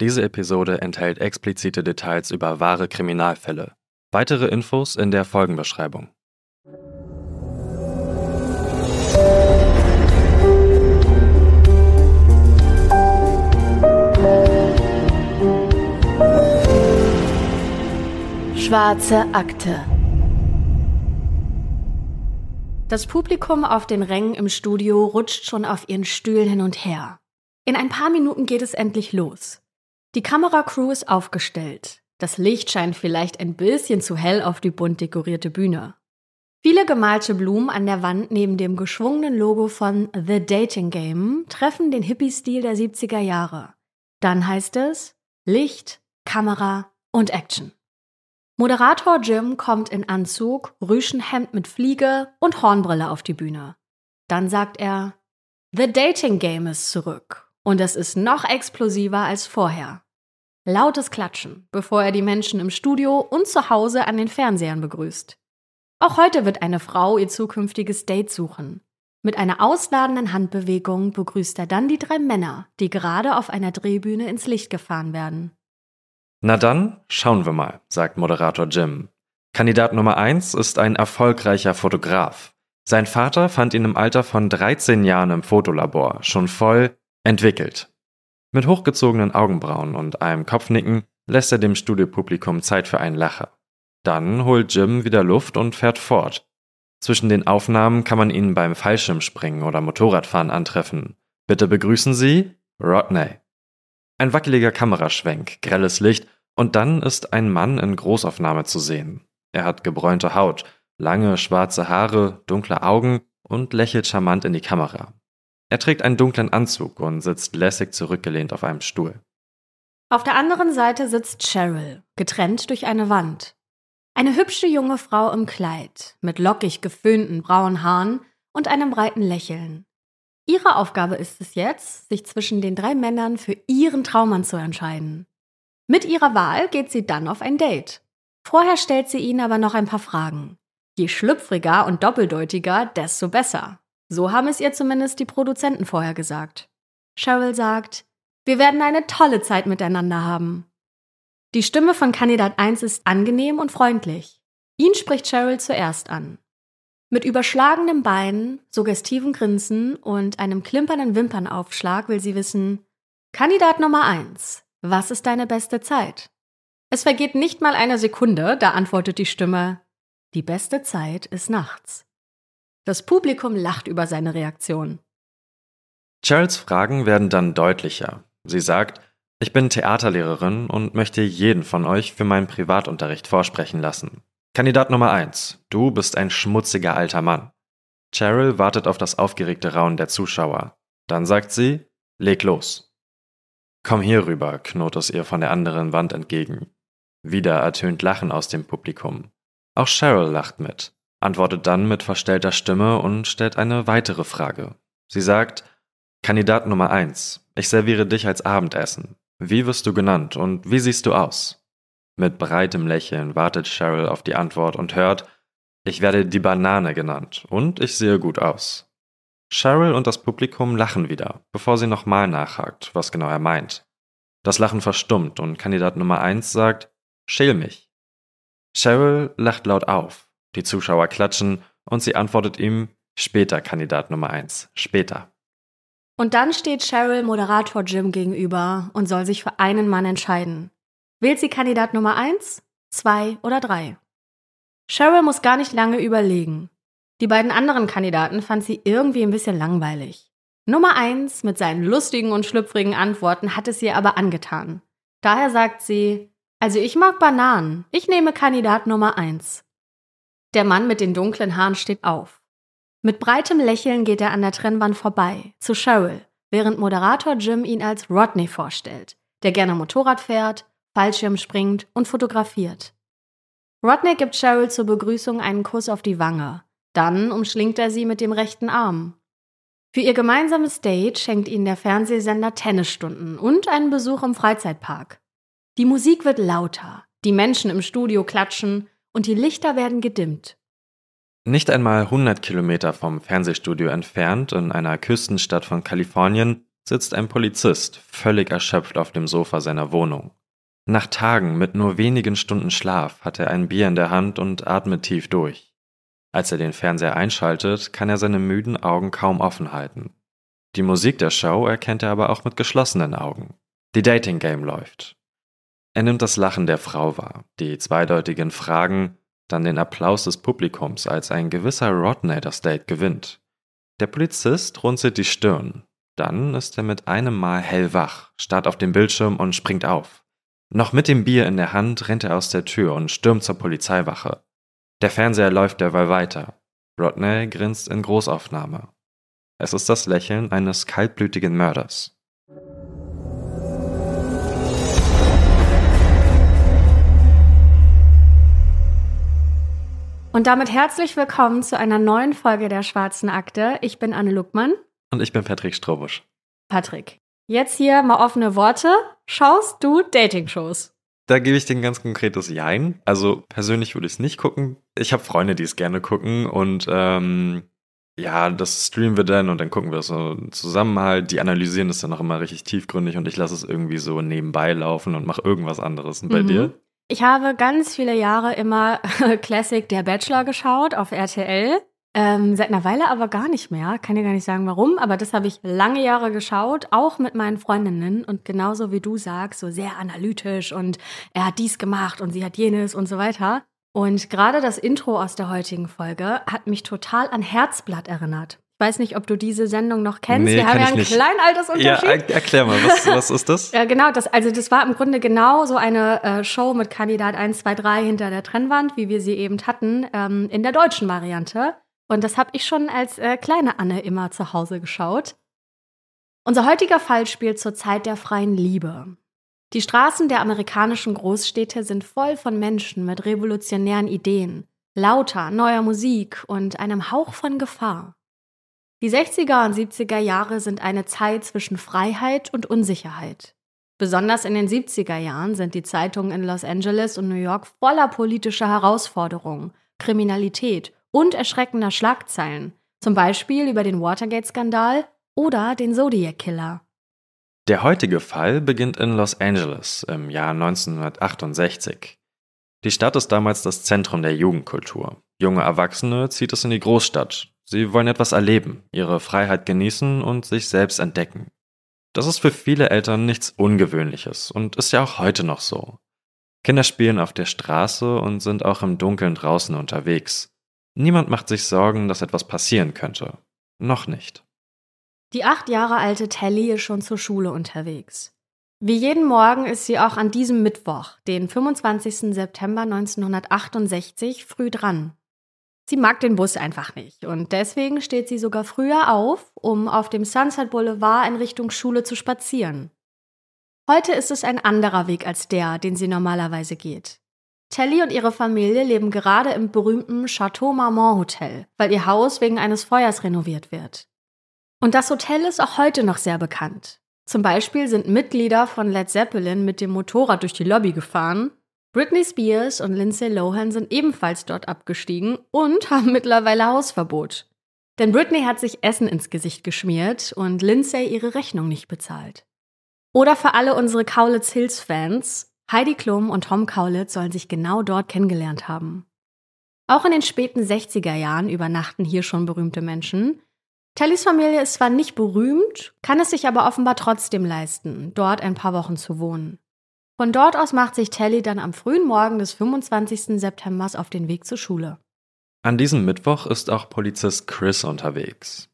Diese Episode enthält explizite Details über wahre Kriminalfälle. Weitere Infos in der Folgenbeschreibung. Schwarze Akte. Das Publikum auf den Rängen im Studio rutscht schon auf ihren Stühlen hin und her. In ein paar Minuten geht es endlich los. Die Kameracrew ist aufgestellt. Das Licht scheint vielleicht ein bisschen zu hell auf die bunt dekorierte Bühne. Viele gemalte Blumen an der Wand neben dem geschwungenen Logo von The Dating Game treffen den Hippie-Stil der 70er Jahre. Dann heißt es Licht, Kamera und Action. Moderator Jim kommt in Anzug, Rüschenhemd mit Fliege und Hornbrille auf die Bühne. Dann sagt er, The Dating Game ist zurück und es ist noch explosiver als vorher. Lautes Klatschen, bevor er die Menschen im Studio und zu Hause an den Fernsehern begrüßt. Auch heute wird eine Frau ihr zukünftiges Date suchen. Mit einer ausladenden Handbewegung begrüßt er dann die drei Männer, die gerade auf einer Drehbühne ins Licht gefahren werden. Na dann, schauen wir mal, sagt Moderator Jim. Kandidat Nummer 1 ist ein erfolgreicher Fotograf. Sein Vater fand ihn im Alter von 13 Jahren im Fotolabor, schon voll entwickelt. Mit hochgezogenen Augenbrauen und einem Kopfnicken lässt er dem Studiopublikum Zeit für einen Lacher. Dann holt Jim wieder Luft und fährt fort. Zwischen den Aufnahmen kann man ihn beim Fallschirmspringen oder Motorradfahren antreffen. Bitte begrüßen Sie Rodney. Ein wackeliger Kameraschwenk, grelles Licht und dann ist ein Mann in Großaufnahme zu sehen. Er hat gebräunte Haut, lange schwarze Haare, dunkle Augen und lächelt charmant in die Kamera. Er trägt einen dunklen Anzug und sitzt lässig zurückgelehnt auf einem Stuhl. Auf der anderen Seite sitzt Cheryl, getrennt durch eine Wand. Eine hübsche junge Frau im Kleid, mit lockig geföhnten braunen Haaren und einem breiten Lächeln. Ihre Aufgabe ist es jetzt, sich zwischen den drei Männern für ihren Traummann zu entscheiden. Mit ihrer Wahl geht sie dann auf ein Date. Vorher stellt sie ihnen aber noch ein paar Fragen. Je schlüpfriger und doppeldeutiger, desto besser. So haben es ihr zumindest die Produzenten vorher gesagt. Cheryl sagt, wir werden eine tolle Zeit miteinander haben. Die Stimme von Kandidat 1 ist angenehm und freundlich. Ihn spricht Cheryl zuerst an. Mit überschlagenem Bein, suggestiven Grinsen und einem klimpernden Wimpernaufschlag will sie wissen, Kandidat Nummer 1, was ist deine beste Zeit? Es vergeht nicht mal eine Sekunde, da antwortet die Stimme, die beste Zeit ist nachts. Das Publikum lacht über seine Reaktion. Charles Fragen werden dann deutlicher. Sie sagt, ich bin Theaterlehrerin und möchte jeden von euch für meinen Privatunterricht vorsprechen lassen. Kandidat Nummer 1, du bist ein schmutziger alter Mann. Cheryl wartet auf das aufgeregte Raunen der Zuschauer. Dann sagt sie, leg los. Komm hier rüber, knurrt es ihr von der anderen Wand entgegen. Wieder ertönt Lachen aus dem Publikum. Auch Cheryl lacht mit antwortet dann mit verstellter Stimme und stellt eine weitere Frage. Sie sagt, Kandidat Nummer 1, ich serviere dich als Abendessen. Wie wirst du genannt und wie siehst du aus? Mit breitem Lächeln wartet Cheryl auf die Antwort und hört, ich werde die Banane genannt und ich sehe gut aus. Cheryl und das Publikum lachen wieder, bevor sie nochmal nachhakt, was genau er meint. Das Lachen verstummt und Kandidat Nummer 1 sagt, schäl mich. Cheryl lacht laut auf, die Zuschauer klatschen und sie antwortet ihm, später Kandidat Nummer 1, später. Und dann steht Cheryl Moderator Jim gegenüber und soll sich für einen Mann entscheiden. Wählt sie Kandidat Nummer 1, 2 oder 3? Cheryl muss gar nicht lange überlegen. Die beiden anderen Kandidaten fand sie irgendwie ein bisschen langweilig. Nummer 1 mit seinen lustigen und schlüpfrigen Antworten hat es ihr aber angetan. Daher sagt sie, also ich mag Bananen, ich nehme Kandidat Nummer 1. Der Mann mit den dunklen Haaren steht auf. Mit breitem Lächeln geht er an der Trennwand vorbei, zu Cheryl, während Moderator Jim ihn als Rodney vorstellt, der gerne Motorrad fährt, Fallschirm springt und fotografiert. Rodney gibt Cheryl zur Begrüßung einen Kuss auf die Wange. Dann umschlingt er sie mit dem rechten Arm. Für ihr gemeinsames Date schenkt ihnen der Fernsehsender Tennisstunden und einen Besuch im Freizeitpark. Die Musik wird lauter, die Menschen im Studio klatschen und die Lichter werden gedimmt. Nicht einmal 100 Kilometer vom Fernsehstudio entfernt, in einer Küstenstadt von Kalifornien, sitzt ein Polizist völlig erschöpft auf dem Sofa seiner Wohnung. Nach Tagen mit nur wenigen Stunden Schlaf hat er ein Bier in der Hand und atmet tief durch. Als er den Fernseher einschaltet, kann er seine müden Augen kaum offen halten. Die Musik der Show erkennt er aber auch mit geschlossenen Augen. Die Dating Game läuft. Er nimmt das Lachen der Frau wahr, die zweideutigen Fragen, dann den Applaus des Publikums, als ein gewisser Rodney das Date gewinnt. Der Polizist runzelt die Stirn. Dann ist er mit einem Mal hellwach, starrt auf den Bildschirm und springt auf. Noch mit dem Bier in der Hand rennt er aus der Tür und stürmt zur Polizeiwache. Der Fernseher läuft derweil weiter. Rodney grinst in Großaufnahme. Es ist das Lächeln eines kaltblütigen Mörders. Und damit herzlich willkommen zu einer neuen Folge der Schwarzen Akte. Ich bin Anne Luckmann. Und ich bin Patrick Strobusch. Patrick, jetzt hier mal offene Worte. Schaust du Dating-Shows? Da gebe ich dir ein ganz konkretes Jein. Also persönlich würde ich es nicht gucken. Ich habe Freunde, die es gerne gucken und ähm, ja, das streamen wir dann und dann gucken wir das so zusammen halt. Die analysieren es dann auch immer richtig tiefgründig und ich lasse es irgendwie so nebenbei laufen und mache irgendwas anderes. Und bei mhm. dir? Ich habe ganz viele Jahre immer Classic Der Bachelor geschaut auf RTL. Ähm, seit einer Weile aber gar nicht mehr. Kann dir gar nicht sagen, warum. Aber das habe ich lange Jahre geschaut, auch mit meinen Freundinnen. Und genauso wie du sagst, so sehr analytisch und er hat dies gemacht und sie hat jenes und so weiter. Und gerade das Intro aus der heutigen Folge hat mich total an Herzblatt erinnert weiß nicht, ob du diese Sendung noch kennst. Nee, Wir haben ja ein klein altes Unterschied. Ja, erklär mal, was, was ist das? ja, genau, das, also das war im Grunde genau so eine äh, Show mit Kandidat 1, 2, 3 hinter der Trennwand, wie wir sie eben hatten, ähm, in der deutschen Variante. Und das habe ich schon als äh, kleine Anne immer zu Hause geschaut. Unser heutiger Fall spielt zur Zeit der freien Liebe. Die Straßen der amerikanischen Großstädte sind voll von Menschen mit revolutionären Ideen, lauter, neuer Musik und einem Hauch von Gefahr. Die 60er und 70er Jahre sind eine Zeit zwischen Freiheit und Unsicherheit. Besonders in den 70er Jahren sind die Zeitungen in Los Angeles und New York voller politischer Herausforderungen, Kriminalität und erschreckender Schlagzeilen, zum Beispiel über den Watergate-Skandal oder den Zodiac-Killer. Der heutige Fall beginnt in Los Angeles im Jahr 1968. Die Stadt ist damals das Zentrum der Jugendkultur. Junge Erwachsene zieht es in die Großstadt, Sie wollen etwas erleben, ihre Freiheit genießen und sich selbst entdecken. Das ist für viele Eltern nichts Ungewöhnliches und ist ja auch heute noch so. Kinder spielen auf der Straße und sind auch im Dunkeln draußen unterwegs. Niemand macht sich Sorgen, dass etwas passieren könnte. Noch nicht. Die acht Jahre alte Telly ist schon zur Schule unterwegs. Wie jeden Morgen ist sie auch an diesem Mittwoch, den 25. September 1968, früh dran Sie mag den Bus einfach nicht und deswegen steht sie sogar früher auf, um auf dem Sunset Boulevard in Richtung Schule zu spazieren. Heute ist es ein anderer Weg als der, den sie normalerweise geht. Telly und ihre Familie leben gerade im berühmten Chateau Marmont Hotel, weil ihr Haus wegen eines Feuers renoviert wird. Und das Hotel ist auch heute noch sehr bekannt. Zum Beispiel sind Mitglieder von Led Zeppelin mit dem Motorrad durch die Lobby gefahren Britney Spears und Lindsay Lohan sind ebenfalls dort abgestiegen und haben mittlerweile Hausverbot. Denn Britney hat sich Essen ins Gesicht geschmiert und Lindsay ihre Rechnung nicht bezahlt. Oder für alle unsere Cowlitz Hills Fans, Heidi Klum und Tom Cowlitz sollen sich genau dort kennengelernt haben. Auch in den späten 60er Jahren übernachten hier schon berühmte Menschen. Tellys Familie ist zwar nicht berühmt, kann es sich aber offenbar trotzdem leisten, dort ein paar Wochen zu wohnen. Von dort aus macht sich Telly dann am frühen Morgen des 25. September auf den Weg zur Schule. An diesem Mittwoch ist auch Polizist Chris unterwegs.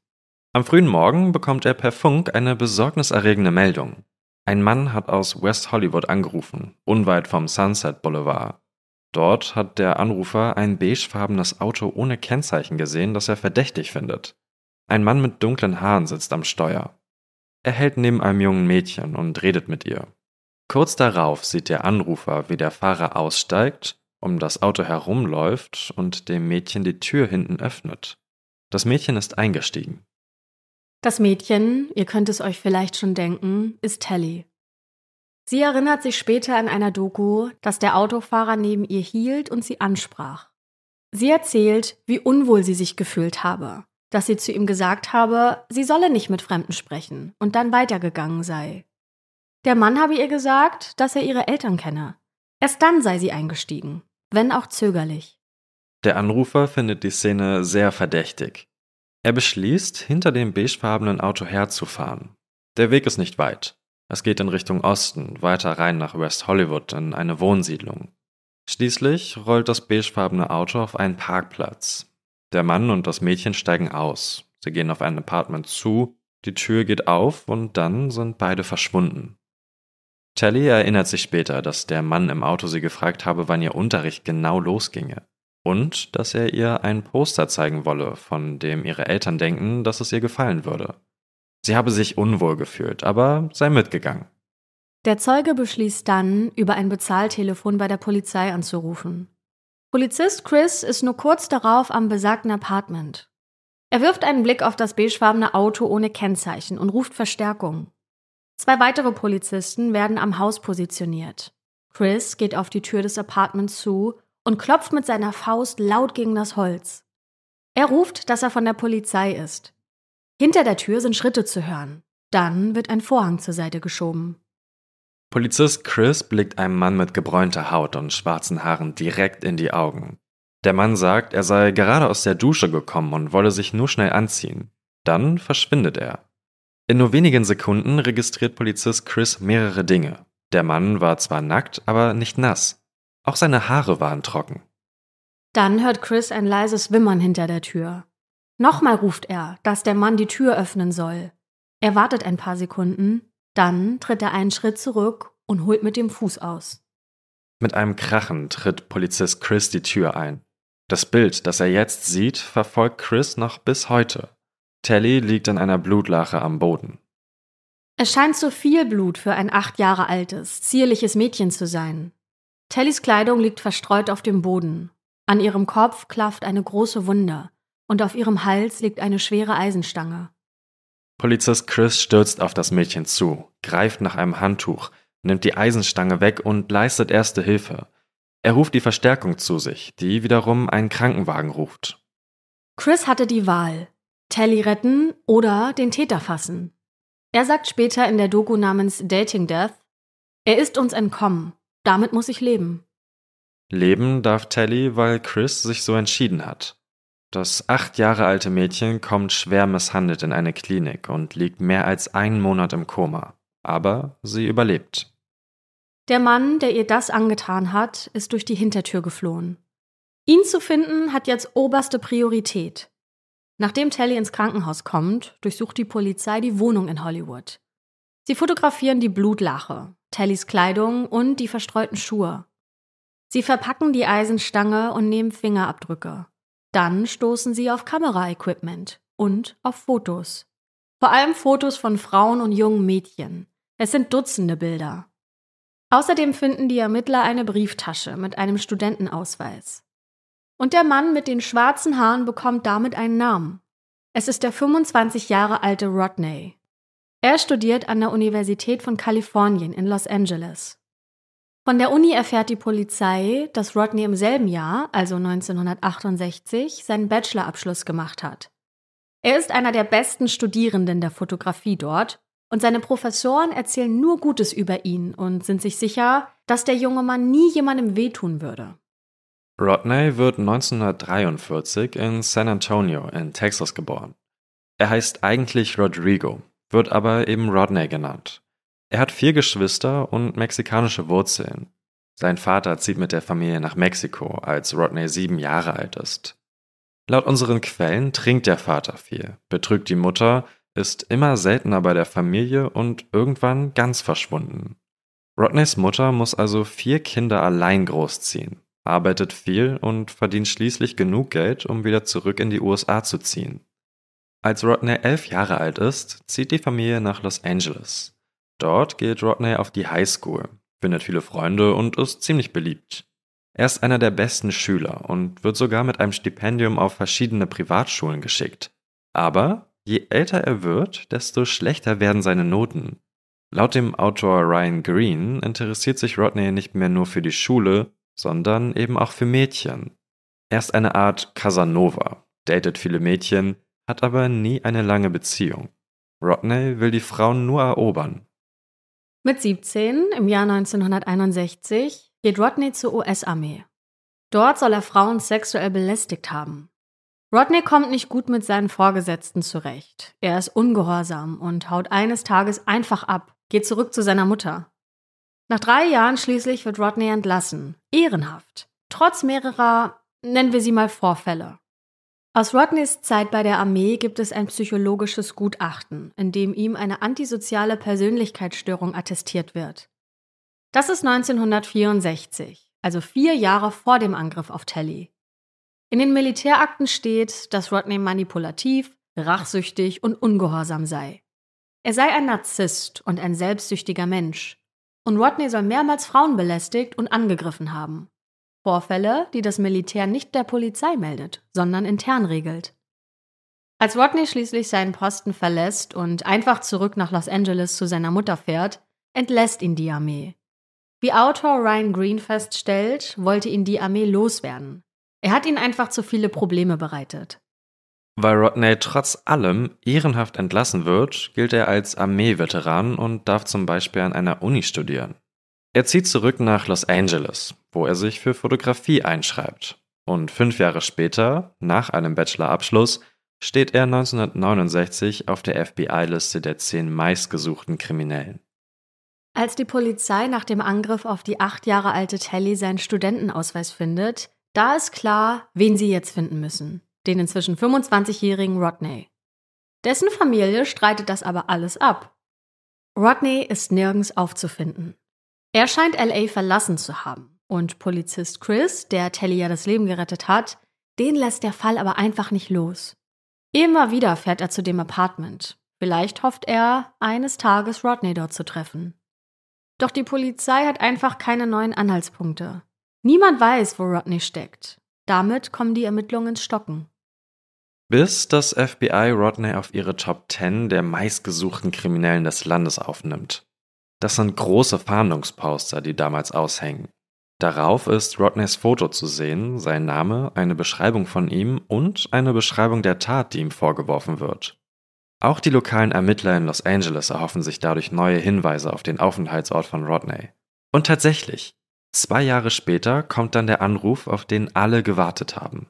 Am frühen Morgen bekommt er per Funk eine besorgniserregende Meldung. Ein Mann hat aus West Hollywood angerufen, unweit vom Sunset Boulevard. Dort hat der Anrufer ein beigefarbenes Auto ohne Kennzeichen gesehen, das er verdächtig findet. Ein Mann mit dunklen Haaren sitzt am Steuer. Er hält neben einem jungen Mädchen und redet mit ihr. Kurz darauf sieht der Anrufer, wie der Fahrer aussteigt, um das Auto herumläuft und dem Mädchen die Tür hinten öffnet. Das Mädchen ist eingestiegen. Das Mädchen, ihr könnt es euch vielleicht schon denken, ist Telly. Sie erinnert sich später in einer Doku, dass der Autofahrer neben ihr hielt und sie ansprach. Sie erzählt, wie unwohl sie sich gefühlt habe, dass sie zu ihm gesagt habe, sie solle nicht mit Fremden sprechen und dann weitergegangen sei. Der Mann habe ihr gesagt, dass er ihre Eltern kenne. Erst dann sei sie eingestiegen, wenn auch zögerlich. Der Anrufer findet die Szene sehr verdächtig. Er beschließt, hinter dem beigefarbenen Auto herzufahren. Der Weg ist nicht weit. Es geht in Richtung Osten, weiter rein nach West Hollywood in eine Wohnsiedlung. Schließlich rollt das beigefarbene Auto auf einen Parkplatz. Der Mann und das Mädchen steigen aus. Sie gehen auf ein Apartment zu, die Tür geht auf und dann sind beide verschwunden. Charlie erinnert sich später, dass der Mann im Auto sie gefragt habe, wann ihr Unterricht genau losginge. Und dass er ihr ein Poster zeigen wolle, von dem ihre Eltern denken, dass es ihr gefallen würde. Sie habe sich unwohl gefühlt, aber sei mitgegangen. Der Zeuge beschließt dann, über ein Bezahltelefon bei der Polizei anzurufen. Polizist Chris ist nur kurz darauf am besagten Apartment. Er wirft einen Blick auf das beigefarbene Auto ohne Kennzeichen und ruft Verstärkung. Zwei weitere Polizisten werden am Haus positioniert. Chris geht auf die Tür des Apartments zu und klopft mit seiner Faust laut gegen das Holz. Er ruft, dass er von der Polizei ist. Hinter der Tür sind Schritte zu hören. Dann wird ein Vorhang zur Seite geschoben. Polizist Chris blickt einem Mann mit gebräunter Haut und schwarzen Haaren direkt in die Augen. Der Mann sagt, er sei gerade aus der Dusche gekommen und wolle sich nur schnell anziehen. Dann verschwindet er. In nur wenigen Sekunden registriert Polizist Chris mehrere Dinge. Der Mann war zwar nackt, aber nicht nass. Auch seine Haare waren trocken. Dann hört Chris ein leises Wimmern hinter der Tür. Nochmal ruft er, dass der Mann die Tür öffnen soll. Er wartet ein paar Sekunden, dann tritt er einen Schritt zurück und holt mit dem Fuß aus. Mit einem Krachen tritt Polizist Chris die Tür ein. Das Bild, das er jetzt sieht, verfolgt Chris noch bis heute. Telly liegt in einer Blutlache am Boden. Es scheint zu viel Blut für ein acht Jahre altes, zierliches Mädchen zu sein. Tellys Kleidung liegt verstreut auf dem Boden. An ihrem Kopf klafft eine große Wunde und auf ihrem Hals liegt eine schwere Eisenstange. Polizist Chris stürzt auf das Mädchen zu, greift nach einem Handtuch, nimmt die Eisenstange weg und leistet erste Hilfe. Er ruft die Verstärkung zu sich, die wiederum einen Krankenwagen ruft. Chris hatte die Wahl, Telly retten oder den Täter fassen. Er sagt später in der Doku namens Dating Death, er ist uns entkommen, damit muss ich leben. Leben darf Telly, weil Chris sich so entschieden hat. Das acht Jahre alte Mädchen kommt schwer misshandelt in eine Klinik und liegt mehr als einen Monat im Koma, aber sie überlebt. Der Mann, der ihr das angetan hat, ist durch die Hintertür geflohen. Ihn zu finden hat jetzt oberste Priorität. Nachdem Telly ins Krankenhaus kommt, durchsucht die Polizei die Wohnung in Hollywood. Sie fotografieren die Blutlache, Tellys Kleidung und die verstreuten Schuhe. Sie verpacken die Eisenstange und nehmen Fingerabdrücke. Dann stoßen sie auf Kameraequipment und auf Fotos. Vor allem Fotos von Frauen und jungen Mädchen. Es sind Dutzende Bilder. Außerdem finden die Ermittler eine Brieftasche mit einem Studentenausweis. Und der Mann mit den schwarzen Haaren bekommt damit einen Namen. Es ist der 25 Jahre alte Rodney. Er studiert an der Universität von Kalifornien in Los Angeles. Von der Uni erfährt die Polizei, dass Rodney im selben Jahr, also 1968, seinen Bachelorabschluss gemacht hat. Er ist einer der besten Studierenden der Fotografie dort und seine Professoren erzählen nur Gutes über ihn und sind sich sicher, dass der junge Mann nie jemandem wehtun würde. Rodney wird 1943 in San Antonio in Texas geboren. Er heißt eigentlich Rodrigo, wird aber eben Rodney genannt. Er hat vier Geschwister und mexikanische Wurzeln. Sein Vater zieht mit der Familie nach Mexiko, als Rodney sieben Jahre alt ist. Laut unseren Quellen trinkt der Vater viel, betrügt die Mutter, ist immer seltener bei der Familie und irgendwann ganz verschwunden. Rodneys Mutter muss also vier Kinder allein großziehen, arbeitet viel und verdient schließlich genug Geld, um wieder zurück in die USA zu ziehen. Als Rodney elf Jahre alt ist, zieht die Familie nach Los Angeles. Dort geht Rodney auf die High School, findet viele Freunde und ist ziemlich beliebt. Er ist einer der besten Schüler und wird sogar mit einem Stipendium auf verschiedene Privatschulen geschickt. Aber je älter er wird, desto schlechter werden seine Noten. Laut dem Autor Ryan Green interessiert sich Rodney nicht mehr nur für die Schule, sondern eben auch für Mädchen. Er ist eine Art Casanova, datet viele Mädchen, hat aber nie eine lange Beziehung. Rodney will die Frauen nur erobern. Mit 17, im Jahr 1961, geht Rodney zur US-Armee. Dort soll er Frauen sexuell belästigt haben. Rodney kommt nicht gut mit seinen Vorgesetzten zurecht. Er ist ungehorsam und haut eines Tages einfach ab, geht zurück zu seiner Mutter. Nach drei Jahren schließlich wird Rodney entlassen. Ehrenhaft. Trotz mehrerer, nennen wir sie mal Vorfälle. Aus Rodneys Zeit bei der Armee gibt es ein psychologisches Gutachten, in dem ihm eine antisoziale Persönlichkeitsstörung attestiert wird. Das ist 1964, also vier Jahre vor dem Angriff auf Telly. In den Militärakten steht, dass Rodney manipulativ, rachsüchtig und ungehorsam sei. Er sei ein Narzisst und ein selbstsüchtiger Mensch und Rodney soll mehrmals Frauen belästigt und angegriffen haben. Vorfälle, die das Militär nicht der Polizei meldet, sondern intern regelt. Als Rodney schließlich seinen Posten verlässt und einfach zurück nach Los Angeles zu seiner Mutter fährt, entlässt ihn die Armee. Wie Autor Ryan Green feststellt, wollte ihn die Armee loswerden. Er hat ihnen einfach zu viele Probleme bereitet. Weil Rodney trotz allem ehrenhaft entlassen wird, gilt er als Armeeveteran und darf zum Beispiel an einer Uni studieren. Er zieht zurück nach Los Angeles, wo er sich für Fotografie einschreibt. Und fünf Jahre später, nach einem Bachelorabschluss, steht er 1969 auf der FBI-Liste der zehn meistgesuchten Kriminellen. Als die Polizei nach dem Angriff auf die acht Jahre alte Telly seinen Studentenausweis findet, da ist klar, wen sie jetzt finden müssen den inzwischen 25-jährigen Rodney. Dessen Familie streitet das aber alles ab. Rodney ist nirgends aufzufinden. Er scheint LA verlassen zu haben und Polizist Chris, der Telly ja das Leben gerettet hat, den lässt der Fall aber einfach nicht los. Immer wieder fährt er zu dem Apartment. Vielleicht hofft er, eines Tages Rodney dort zu treffen. Doch die Polizei hat einfach keine neuen Anhaltspunkte. Niemand weiß, wo Rodney steckt. Damit kommen die Ermittlungen ins Stocken bis das FBI Rodney auf ihre Top 10 der meistgesuchten Kriminellen des Landes aufnimmt. Das sind große Fahndungsposter, die damals aushängen. Darauf ist Rodneys Foto zu sehen, sein Name, eine Beschreibung von ihm und eine Beschreibung der Tat, die ihm vorgeworfen wird. Auch die lokalen Ermittler in Los Angeles erhoffen sich dadurch neue Hinweise auf den Aufenthaltsort von Rodney. Und tatsächlich, zwei Jahre später kommt dann der Anruf, auf den alle gewartet haben.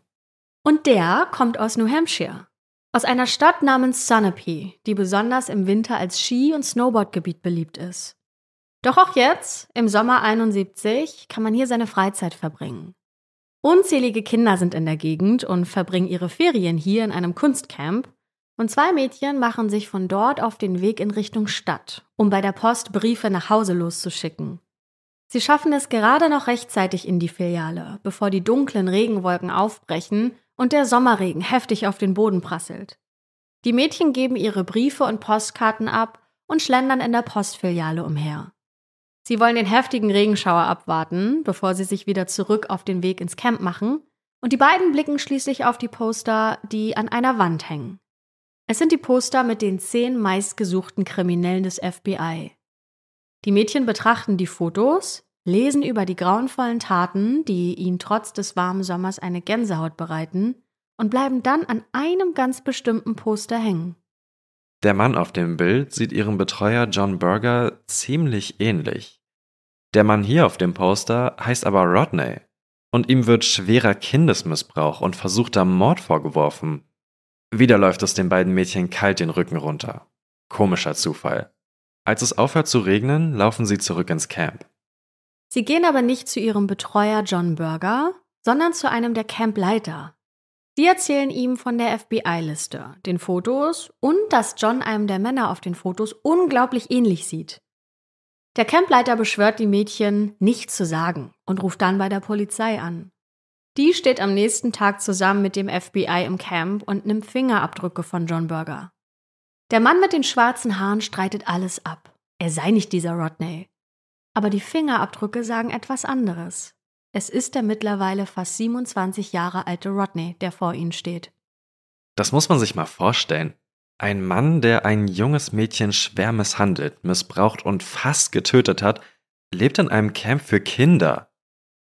Und der kommt aus New Hampshire. Aus einer Stadt namens Sunapee, die besonders im Winter als Ski- und Snowboardgebiet beliebt ist. Doch auch jetzt, im Sommer 71, kann man hier seine Freizeit verbringen. Unzählige Kinder sind in der Gegend und verbringen ihre Ferien hier in einem Kunstcamp. Und zwei Mädchen machen sich von dort auf den Weg in Richtung Stadt, um bei der Post Briefe nach Hause loszuschicken. Sie schaffen es gerade noch rechtzeitig in die Filiale, bevor die dunklen Regenwolken aufbrechen und der Sommerregen heftig auf den Boden prasselt. Die Mädchen geben ihre Briefe und Postkarten ab und schlendern in der Postfiliale umher. Sie wollen den heftigen Regenschauer abwarten, bevor sie sich wieder zurück auf den Weg ins Camp machen, und die beiden blicken schließlich auf die Poster, die an einer Wand hängen. Es sind die Poster mit den zehn meistgesuchten Kriminellen des FBI. Die Mädchen betrachten die Fotos, lesen über die grauenvollen Taten, die ihnen trotz des warmen Sommers eine Gänsehaut bereiten, und bleiben dann an einem ganz bestimmten Poster hängen. Der Mann auf dem Bild sieht ihrem Betreuer John Berger ziemlich ähnlich. Der Mann hier auf dem Poster heißt aber Rodney und ihm wird schwerer Kindesmissbrauch und versuchter Mord vorgeworfen. Wieder läuft es den beiden Mädchen kalt den Rücken runter. Komischer Zufall. Als es aufhört zu regnen, laufen sie zurück ins Camp. Sie gehen aber nicht zu ihrem Betreuer John Burger, sondern zu einem der Campleiter. Sie erzählen ihm von der FBI-Liste, den Fotos und dass John einem der Männer auf den Fotos unglaublich ähnlich sieht. Der Campleiter beschwört die Mädchen, nichts zu sagen und ruft dann bei der Polizei an. Die steht am nächsten Tag zusammen mit dem FBI im Camp und nimmt Fingerabdrücke von John Burger. Der Mann mit den schwarzen Haaren streitet alles ab. Er sei nicht dieser Rodney. Aber die Fingerabdrücke sagen etwas anderes. Es ist der mittlerweile fast 27 Jahre alte Rodney, der vor ihnen steht. Das muss man sich mal vorstellen. Ein Mann, der ein junges Mädchen schwer misshandelt, missbraucht und fast getötet hat, lebt in einem Camp für Kinder.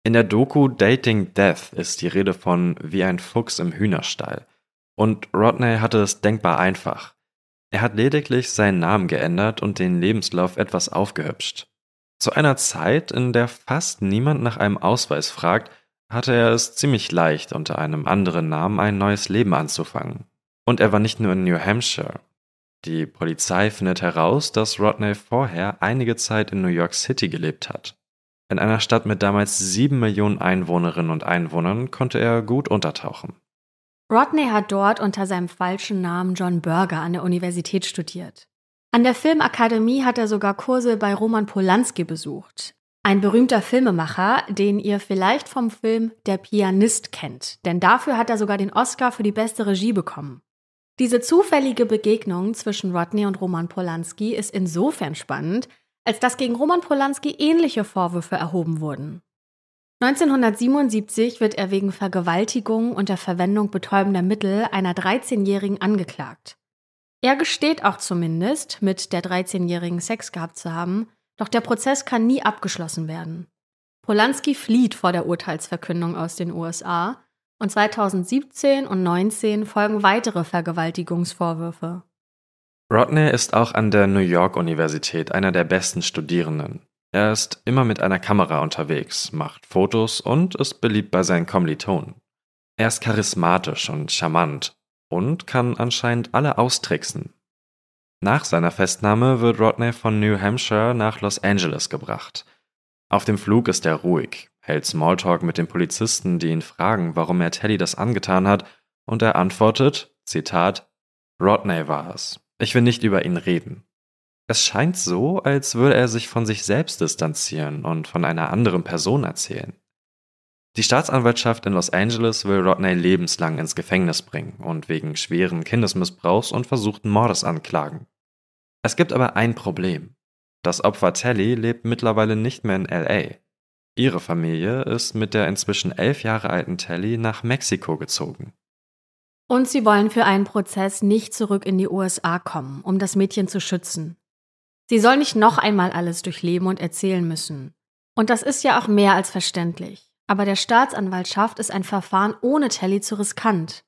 In der Doku Dating Death ist die Rede von wie ein Fuchs im Hühnerstall. Und Rodney hatte es denkbar einfach. Er hat lediglich seinen Namen geändert und den Lebenslauf etwas aufgehübscht. Zu einer Zeit, in der fast niemand nach einem Ausweis fragt, hatte er es ziemlich leicht, unter einem anderen Namen ein neues Leben anzufangen. Und er war nicht nur in New Hampshire. Die Polizei findet heraus, dass Rodney vorher einige Zeit in New York City gelebt hat. In einer Stadt mit damals sieben Millionen Einwohnerinnen und Einwohnern konnte er gut untertauchen. Rodney hat dort unter seinem falschen Namen John Burger an der Universität studiert. An der Filmakademie hat er sogar Kurse bei Roman Polanski besucht. Ein berühmter Filmemacher, den ihr vielleicht vom Film Der Pianist kennt. Denn dafür hat er sogar den Oscar für die beste Regie bekommen. Diese zufällige Begegnung zwischen Rodney und Roman Polanski ist insofern spannend, als dass gegen Roman Polanski ähnliche Vorwürfe erhoben wurden. 1977 wird er wegen Vergewaltigung und der Verwendung betäubender Mittel einer 13-Jährigen angeklagt. Er gesteht auch zumindest, mit der 13-Jährigen Sex gehabt zu haben, doch der Prozess kann nie abgeschlossen werden. Polanski flieht vor der Urteilsverkündung aus den USA und 2017 und 2019 folgen weitere Vergewaltigungsvorwürfe. Rodney ist auch an der New York Universität einer der besten Studierenden. Er ist immer mit einer Kamera unterwegs, macht Fotos und ist beliebt bei seinen Kommilitonen. Er ist charismatisch und charmant und kann anscheinend alle austricksen. Nach seiner Festnahme wird Rodney von New Hampshire nach Los Angeles gebracht. Auf dem Flug ist er ruhig, hält Smalltalk mit den Polizisten, die ihn fragen, warum er Teddy das angetan hat, und er antwortet, Zitat, Rodney war es. Ich will nicht über ihn reden. Es scheint so, als würde er sich von sich selbst distanzieren und von einer anderen Person erzählen. Die Staatsanwaltschaft in Los Angeles will Rodney lebenslang ins Gefängnis bringen und wegen schweren Kindesmissbrauchs und versuchten Mordes anklagen. Es gibt aber ein Problem. Das Opfer Telly lebt mittlerweile nicht mehr in LA. Ihre Familie ist mit der inzwischen elf Jahre alten Telly nach Mexiko gezogen. Und sie wollen für einen Prozess nicht zurück in die USA kommen, um das Mädchen zu schützen. Sie soll nicht noch einmal alles durchleben und erzählen müssen. Und das ist ja auch mehr als verständlich. Aber der Staatsanwaltschaft ist ein Verfahren ohne Telly zu riskant.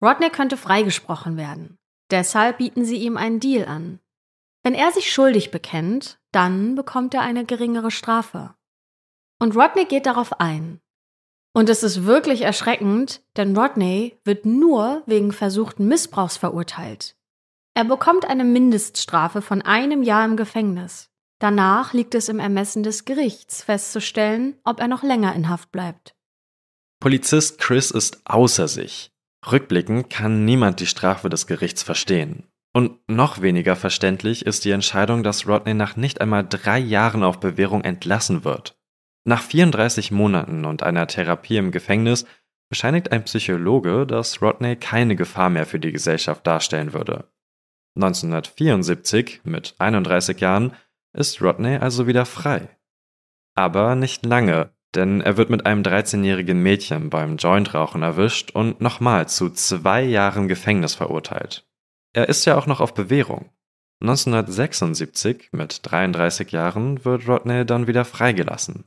Rodney könnte freigesprochen werden. Deshalb bieten sie ihm einen Deal an. Wenn er sich schuldig bekennt, dann bekommt er eine geringere Strafe. Und Rodney geht darauf ein. Und es ist wirklich erschreckend, denn Rodney wird nur wegen versuchten Missbrauchs verurteilt. Er bekommt eine Mindeststrafe von einem Jahr im Gefängnis. Danach liegt es im Ermessen des Gerichts festzustellen, ob er noch länger in Haft bleibt. Polizist Chris ist außer sich. Rückblickend kann niemand die Strafe des Gerichts verstehen. Und noch weniger verständlich ist die Entscheidung, dass Rodney nach nicht einmal drei Jahren auf Bewährung entlassen wird. Nach 34 Monaten und einer Therapie im Gefängnis bescheinigt ein Psychologe, dass Rodney keine Gefahr mehr für die Gesellschaft darstellen würde. 1974, mit 31 Jahren, ist Rodney also wieder frei. Aber nicht lange, denn er wird mit einem 13-jährigen Mädchen beim Jointrauchen erwischt und nochmal zu zwei Jahren Gefängnis verurteilt. Er ist ja auch noch auf Bewährung. 1976, mit 33 Jahren, wird Rodney dann wieder freigelassen.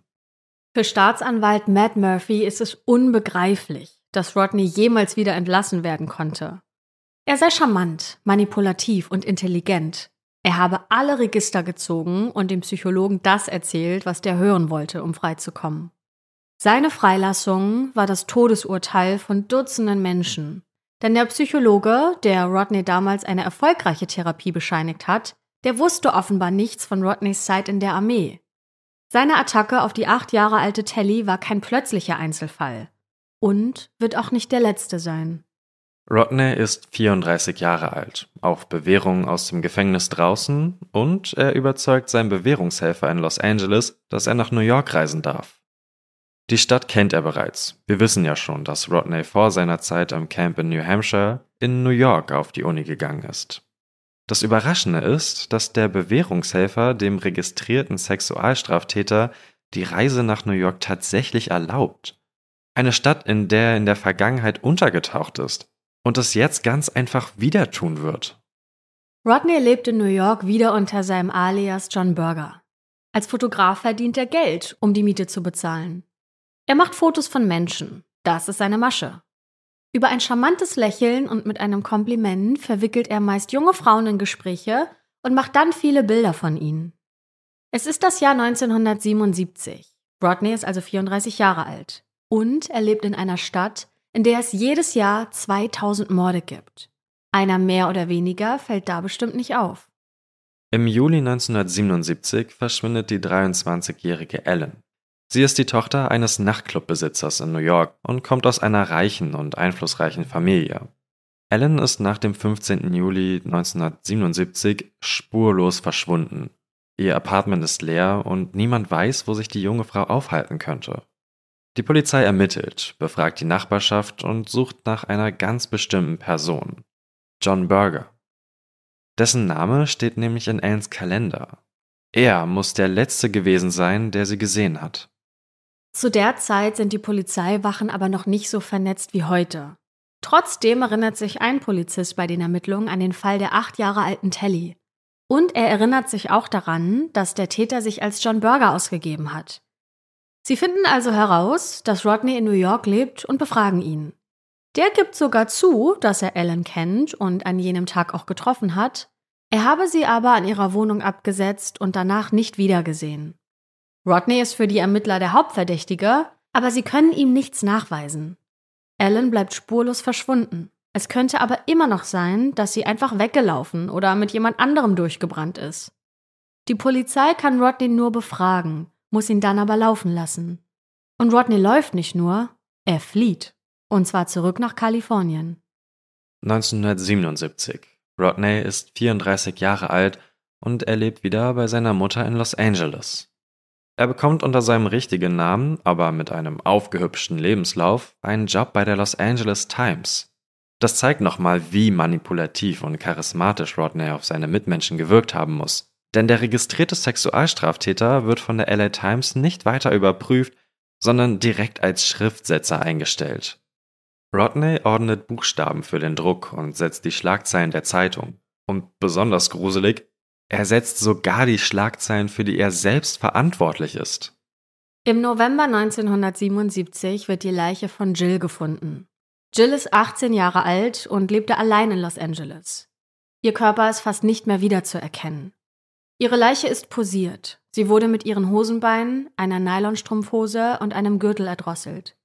Für Staatsanwalt Matt Murphy ist es unbegreiflich, dass Rodney jemals wieder entlassen werden konnte. Er sei charmant, manipulativ und intelligent, er habe alle Register gezogen und dem Psychologen das erzählt, was der hören wollte, um freizukommen. Seine Freilassung war das Todesurteil von Dutzenden Menschen. Denn der Psychologe, der Rodney damals eine erfolgreiche Therapie bescheinigt hat, der wusste offenbar nichts von Rodneys Zeit in der Armee. Seine Attacke auf die acht Jahre alte Telly war kein plötzlicher Einzelfall. Und wird auch nicht der letzte sein. Rodney ist 34 Jahre alt, auf Bewährung aus dem Gefängnis draußen und er überzeugt seinen Bewährungshelfer in Los Angeles, dass er nach New York reisen darf. Die Stadt kennt er bereits. Wir wissen ja schon, dass Rodney vor seiner Zeit am Camp in New Hampshire in New York auf die Uni gegangen ist. Das Überraschende ist, dass der Bewährungshelfer dem registrierten Sexualstraftäter die Reise nach New York tatsächlich erlaubt. Eine Stadt, in der er in der Vergangenheit untergetaucht ist und das jetzt ganz einfach wieder tun wird. Rodney lebt in New York wieder unter seinem Alias John Burger. Als Fotograf verdient er Geld, um die Miete zu bezahlen. Er macht Fotos von Menschen. Das ist seine Masche. Über ein charmantes Lächeln und mit einem Kompliment verwickelt er meist junge Frauen in Gespräche und macht dann viele Bilder von ihnen. Es ist das Jahr 1977. Rodney ist also 34 Jahre alt und er lebt in einer Stadt, in der es jedes Jahr 2000 Morde gibt. Einer mehr oder weniger fällt da bestimmt nicht auf. Im Juli 1977 verschwindet die 23-jährige Ellen. Sie ist die Tochter eines Nachtclubbesitzers in New York und kommt aus einer reichen und einflussreichen Familie. Ellen ist nach dem 15. Juli 1977 spurlos verschwunden. Ihr Apartment ist leer und niemand weiß, wo sich die junge Frau aufhalten könnte. Die Polizei ermittelt, befragt die Nachbarschaft und sucht nach einer ganz bestimmten Person. John Burger. Dessen Name steht nämlich in Ellens Kalender. Er muss der Letzte gewesen sein, der sie gesehen hat. Zu der Zeit sind die Polizeiwachen aber noch nicht so vernetzt wie heute. Trotzdem erinnert sich ein Polizist bei den Ermittlungen an den Fall der acht Jahre alten Telly. Und er erinnert sich auch daran, dass der Täter sich als John Burger ausgegeben hat. Sie finden also heraus, dass Rodney in New York lebt und befragen ihn. Der gibt sogar zu, dass er Ellen kennt und an jenem Tag auch getroffen hat, er habe sie aber an ihrer Wohnung abgesetzt und danach nicht wiedergesehen. Rodney ist für die Ermittler der Hauptverdächtige, aber sie können ihm nichts nachweisen. Ellen bleibt spurlos verschwunden. Es könnte aber immer noch sein, dass sie einfach weggelaufen oder mit jemand anderem durchgebrannt ist. Die Polizei kann Rodney nur befragen, muss ihn dann aber laufen lassen. Und Rodney läuft nicht nur, er flieht. Und zwar zurück nach Kalifornien. 1977. Rodney ist 34 Jahre alt und er lebt wieder bei seiner Mutter in Los Angeles. Er bekommt unter seinem richtigen Namen, aber mit einem aufgehübschten Lebenslauf, einen Job bei der Los Angeles Times. Das zeigt nochmal, wie manipulativ und charismatisch Rodney auf seine Mitmenschen gewirkt haben muss. Denn der registrierte Sexualstraftäter wird von der LA Times nicht weiter überprüft, sondern direkt als Schriftsetzer eingestellt. Rodney ordnet Buchstaben für den Druck und setzt die Schlagzeilen der Zeitung. Und besonders gruselig, er setzt sogar die Schlagzeilen, für die er selbst verantwortlich ist. Im November 1977 wird die Leiche von Jill gefunden. Jill ist 18 Jahre alt und lebte allein in Los Angeles. Ihr Körper ist fast nicht mehr wiederzuerkennen. Ihre Leiche ist posiert. Sie wurde mit ihren Hosenbeinen, einer Nylonstrumpfhose und einem Gürtel erdrosselt.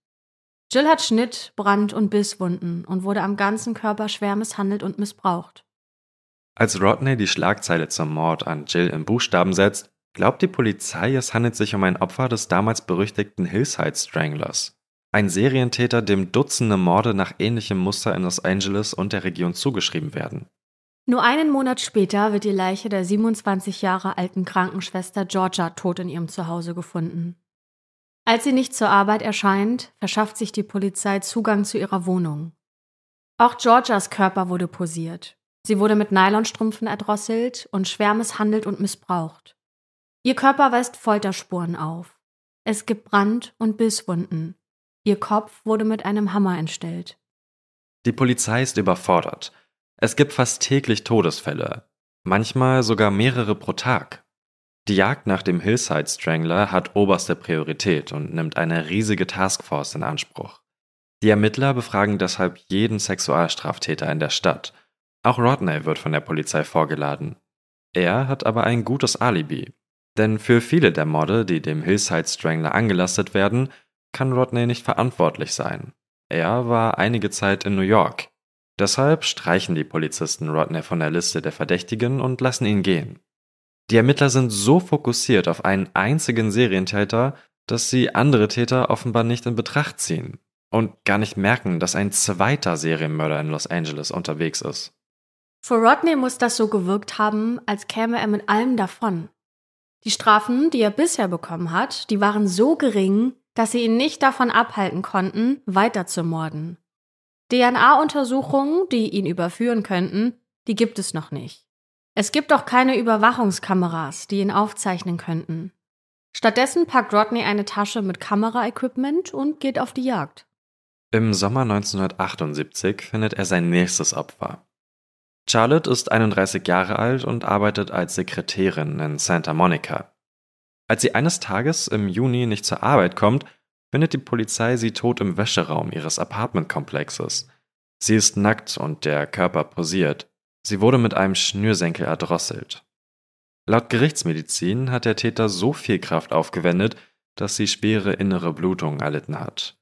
Jill hat Schnitt, Brand und Bisswunden und wurde am ganzen Körper schwer misshandelt und missbraucht. Als Rodney die Schlagzeile zum Mord an Jill in Buchstaben setzt, glaubt die Polizei, es handelt sich um ein Opfer des damals berüchtigten Hillside Stranglers. Ein Serientäter, dem Dutzende Morde nach ähnlichem Muster in Los Angeles und der Region zugeschrieben werden. Nur einen Monat später wird die Leiche der 27 Jahre alten Krankenschwester Georgia tot in ihrem Zuhause gefunden. Als sie nicht zur Arbeit erscheint, verschafft sich die Polizei Zugang zu ihrer Wohnung. Auch Georgias Körper wurde posiert. Sie wurde mit Nylonstrümpfen erdrosselt und schwer misshandelt und missbraucht. Ihr Körper weist Folterspuren auf. Es gibt Brand- und Bisswunden. Ihr Kopf wurde mit einem Hammer entstellt. Die Polizei ist überfordert. Es gibt fast täglich Todesfälle, manchmal sogar mehrere pro Tag. Die Jagd nach dem Hillside Strangler hat oberste Priorität und nimmt eine riesige Taskforce in Anspruch. Die Ermittler befragen deshalb jeden Sexualstraftäter in der Stadt. Auch Rodney wird von der Polizei vorgeladen. Er hat aber ein gutes Alibi. Denn für viele der Morde, die dem Hillside Strangler angelastet werden, kann Rodney nicht verantwortlich sein. Er war einige Zeit in New York. Deshalb streichen die Polizisten Rodney von der Liste der Verdächtigen und lassen ihn gehen. Die Ermittler sind so fokussiert auf einen einzigen Serientäter, dass sie andere Täter offenbar nicht in Betracht ziehen und gar nicht merken, dass ein zweiter Serienmörder in Los Angeles unterwegs ist. Für Rodney muss das so gewirkt haben, als käme er mit allem davon. Die Strafen, die er bisher bekommen hat, die waren so gering, dass sie ihn nicht davon abhalten konnten, weiterzumorden. DNA-Untersuchungen, die ihn überführen könnten, die gibt es noch nicht. Es gibt auch keine Überwachungskameras, die ihn aufzeichnen könnten. Stattdessen packt Rodney eine Tasche mit Kameraequipment und geht auf die Jagd. Im Sommer 1978 findet er sein nächstes Opfer. Charlotte ist 31 Jahre alt und arbeitet als Sekretärin in Santa Monica. Als sie eines Tages im Juni nicht zur Arbeit kommt, findet die Polizei sie tot im Wäscheraum ihres Apartmentkomplexes. Sie ist nackt und der Körper posiert. Sie wurde mit einem Schnürsenkel erdrosselt. Laut Gerichtsmedizin hat der Täter so viel Kraft aufgewendet, dass sie schwere innere Blutungen erlitten hat.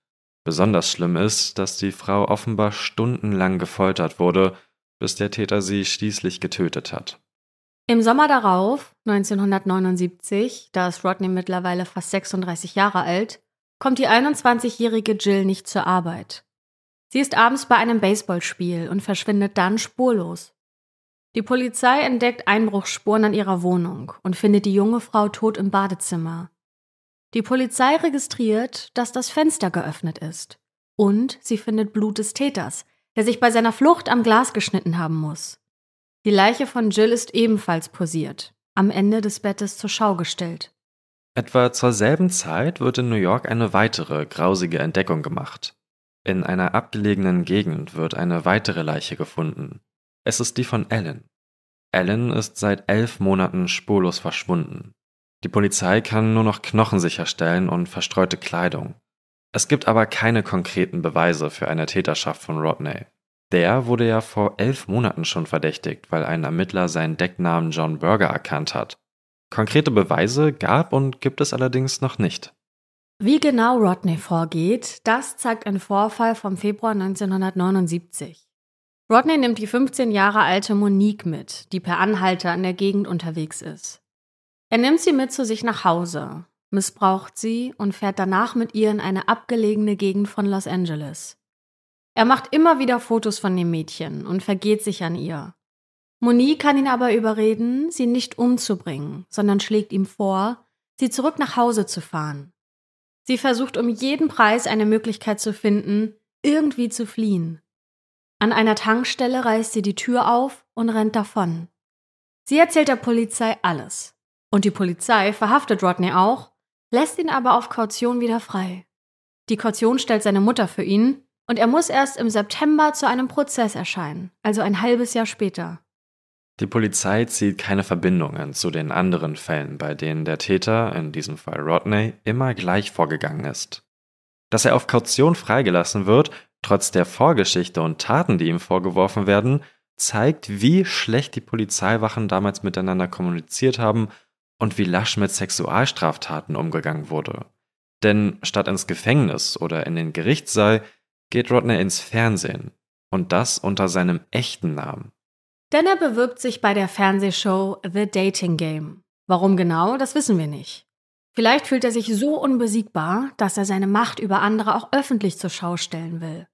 Besonders schlimm ist, dass die Frau offenbar stundenlang gefoltert wurde, bis der Täter sie schließlich getötet hat. Im Sommer darauf, 1979, da ist Rodney mittlerweile fast 36 Jahre alt, kommt die 21-jährige Jill nicht zur Arbeit. Sie ist abends bei einem Baseballspiel und verschwindet dann spurlos. Die Polizei entdeckt Einbruchsspuren an ihrer Wohnung und findet die junge Frau tot im Badezimmer. Die Polizei registriert, dass das Fenster geöffnet ist. Und sie findet Blut des Täters, der sich bei seiner Flucht am Glas geschnitten haben muss. Die Leiche von Jill ist ebenfalls posiert, am Ende des Bettes zur Schau gestellt. Etwa zur selben Zeit wird in New York eine weitere grausige Entdeckung gemacht. In einer abgelegenen Gegend wird eine weitere Leiche gefunden. Es ist die von Ellen. Ellen ist seit elf Monaten spurlos verschwunden. Die Polizei kann nur noch Knochen sicherstellen und verstreute Kleidung. Es gibt aber keine konkreten Beweise für eine Täterschaft von Rodney. Der wurde ja vor elf Monaten schon verdächtigt, weil ein Ermittler seinen Decknamen John Burger erkannt hat Konkrete Beweise gab und gibt es allerdings noch nicht. Wie genau Rodney vorgeht, das zeigt ein Vorfall vom Februar 1979. Rodney nimmt die 15 Jahre alte Monique mit, die per Anhalter in der Gegend unterwegs ist. Er nimmt sie mit zu sich nach Hause, missbraucht sie und fährt danach mit ihr in eine abgelegene Gegend von Los Angeles. Er macht immer wieder Fotos von dem Mädchen und vergeht sich an ihr. Moni kann ihn aber überreden, sie nicht umzubringen, sondern schlägt ihm vor, sie zurück nach Hause zu fahren. Sie versucht um jeden Preis eine Möglichkeit zu finden, irgendwie zu fliehen. An einer Tankstelle reißt sie die Tür auf und rennt davon. Sie erzählt der Polizei alles. Und die Polizei verhaftet Rodney auch, lässt ihn aber auf Kaution wieder frei. Die Kaution stellt seine Mutter für ihn und er muss erst im September zu einem Prozess erscheinen, also ein halbes Jahr später. Die Polizei zieht keine Verbindungen zu den anderen Fällen, bei denen der Täter, in diesem Fall Rodney, immer gleich vorgegangen ist. Dass er auf Kaution freigelassen wird, trotz der Vorgeschichte und Taten, die ihm vorgeworfen werden, zeigt, wie schlecht die Polizeiwachen damals miteinander kommuniziert haben und wie lasch mit Sexualstraftaten umgegangen wurde. Denn statt ins Gefängnis oder in den Gerichtssaal geht Rodney ins Fernsehen und das unter seinem echten Namen. Denn er bewirbt sich bei der Fernsehshow The Dating Game. Warum genau, das wissen wir nicht. Vielleicht fühlt er sich so unbesiegbar, dass er seine Macht über andere auch öffentlich zur Schau stellen will.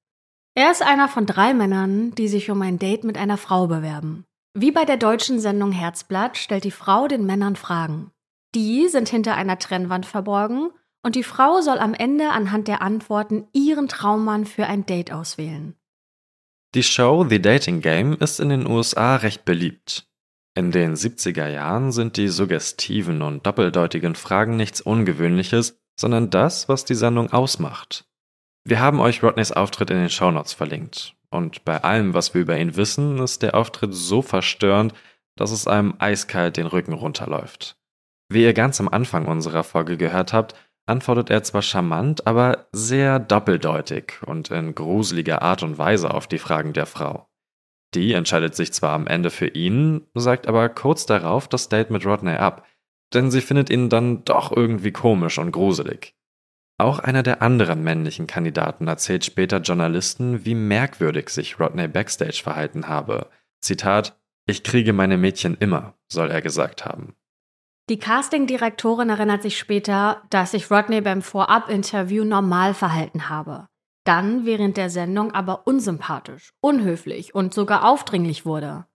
Er ist einer von drei Männern, die sich um ein Date mit einer Frau bewerben. Wie bei der deutschen Sendung Herzblatt stellt die Frau den Männern Fragen. Die sind hinter einer Trennwand verborgen und die Frau soll am Ende anhand der Antworten ihren Traummann für ein Date auswählen. Die Show The Dating Game ist in den USA recht beliebt. In den 70er Jahren sind die suggestiven und doppeldeutigen Fragen nichts Ungewöhnliches, sondern das, was die Sendung ausmacht. Wir haben euch Rodneys Auftritt in den Shownotes verlinkt. Und bei allem, was wir über ihn wissen, ist der Auftritt so verstörend, dass es einem eiskalt den Rücken runterläuft. Wie ihr ganz am Anfang unserer Folge gehört habt, antwortet er zwar charmant, aber sehr doppeldeutig und in gruseliger Art und Weise auf die Fragen der Frau. Die entscheidet sich zwar am Ende für ihn, sagt aber kurz darauf das Date mit Rodney ab, denn sie findet ihn dann doch irgendwie komisch und gruselig. Auch einer der anderen männlichen Kandidaten erzählt später Journalisten, wie merkwürdig sich Rodney backstage verhalten habe. Zitat, ich kriege meine Mädchen immer, soll er gesagt haben. Die Castingdirektorin erinnert sich später, dass sich Rodney beim Vorab-Interview normal verhalten habe, dann während der Sendung aber unsympathisch, unhöflich und sogar aufdringlich wurde.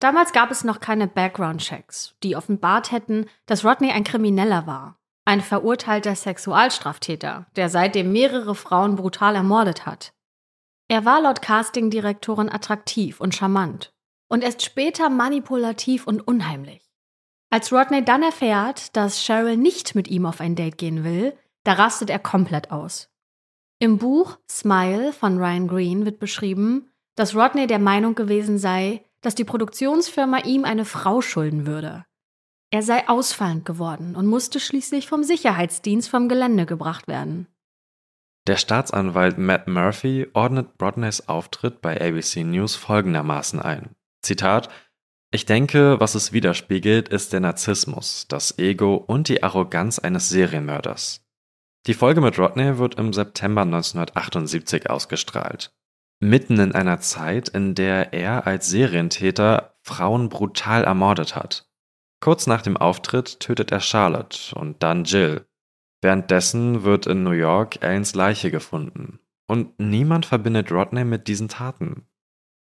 Damals gab es noch keine Background-Checks, die offenbart hätten, dass Rodney ein Krimineller war, ein verurteilter Sexualstraftäter, der seitdem mehrere Frauen brutal ermordet hat. Er war laut casting attraktiv und charmant und erst später manipulativ und unheimlich. Als Rodney dann erfährt, dass Cheryl nicht mit ihm auf ein Date gehen will, da rastet er komplett aus. Im Buch Smile von Ryan Green wird beschrieben, dass Rodney der Meinung gewesen sei, dass die Produktionsfirma ihm eine Frau schulden würde. Er sei ausfallend geworden und musste schließlich vom Sicherheitsdienst vom Gelände gebracht werden. Der Staatsanwalt Matt Murphy ordnet Rodneys Auftritt bei ABC News folgendermaßen ein. Zitat ich denke, was es widerspiegelt, ist der Narzissmus, das Ego und die Arroganz eines Serienmörders. Die Folge mit Rodney wird im September 1978 ausgestrahlt. Mitten in einer Zeit, in der er als Serientäter Frauen brutal ermordet hat. Kurz nach dem Auftritt tötet er Charlotte und dann Jill. Währenddessen wird in New York Ellens Leiche gefunden. Und niemand verbindet Rodney mit diesen Taten.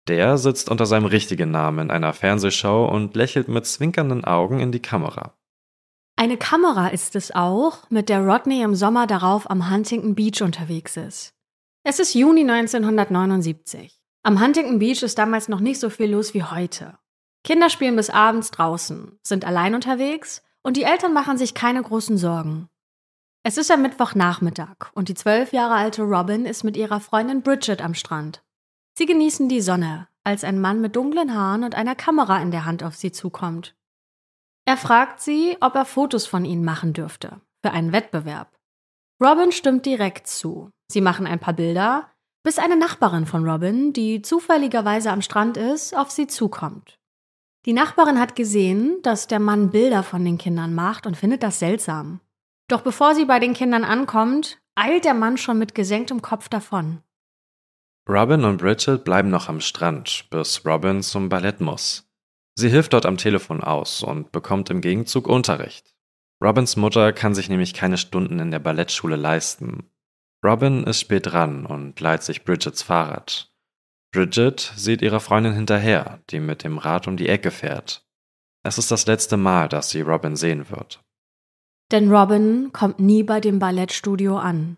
Der sitzt unter seinem richtigen Namen in einer Fernsehshow und lächelt mit zwinkernden Augen in die Kamera. Eine Kamera ist es auch, mit der Rodney im Sommer darauf am Huntington Beach unterwegs ist. Es ist Juni 1979. Am Huntington Beach ist damals noch nicht so viel los wie heute. Kinder spielen bis abends draußen, sind allein unterwegs und die Eltern machen sich keine großen Sorgen. Es ist am Mittwochnachmittag und die zwölf Jahre alte Robin ist mit ihrer Freundin Bridget am Strand. Sie genießen die Sonne, als ein Mann mit dunklen Haaren und einer Kamera in der Hand auf sie zukommt. Er fragt sie, ob er Fotos von ihnen machen dürfte, für einen Wettbewerb. Robin stimmt direkt zu. Sie machen ein paar Bilder, bis eine Nachbarin von Robin, die zufälligerweise am Strand ist, auf sie zukommt. Die Nachbarin hat gesehen, dass der Mann Bilder von den Kindern macht und findet das seltsam. Doch bevor sie bei den Kindern ankommt, eilt der Mann schon mit gesenktem Kopf davon. Robin und Bridget bleiben noch am Strand, bis Robin zum Ballett muss. Sie hilft dort am Telefon aus und bekommt im Gegenzug Unterricht. Robins Mutter kann sich nämlich keine Stunden in der Ballettschule leisten. Robin ist spät dran und leiht sich Bridgets Fahrrad. Bridget sieht ihrer Freundin hinterher, die mit dem Rad um die Ecke fährt. Es ist das letzte Mal, dass sie Robin sehen wird. Denn Robin kommt nie bei dem Ballettstudio an.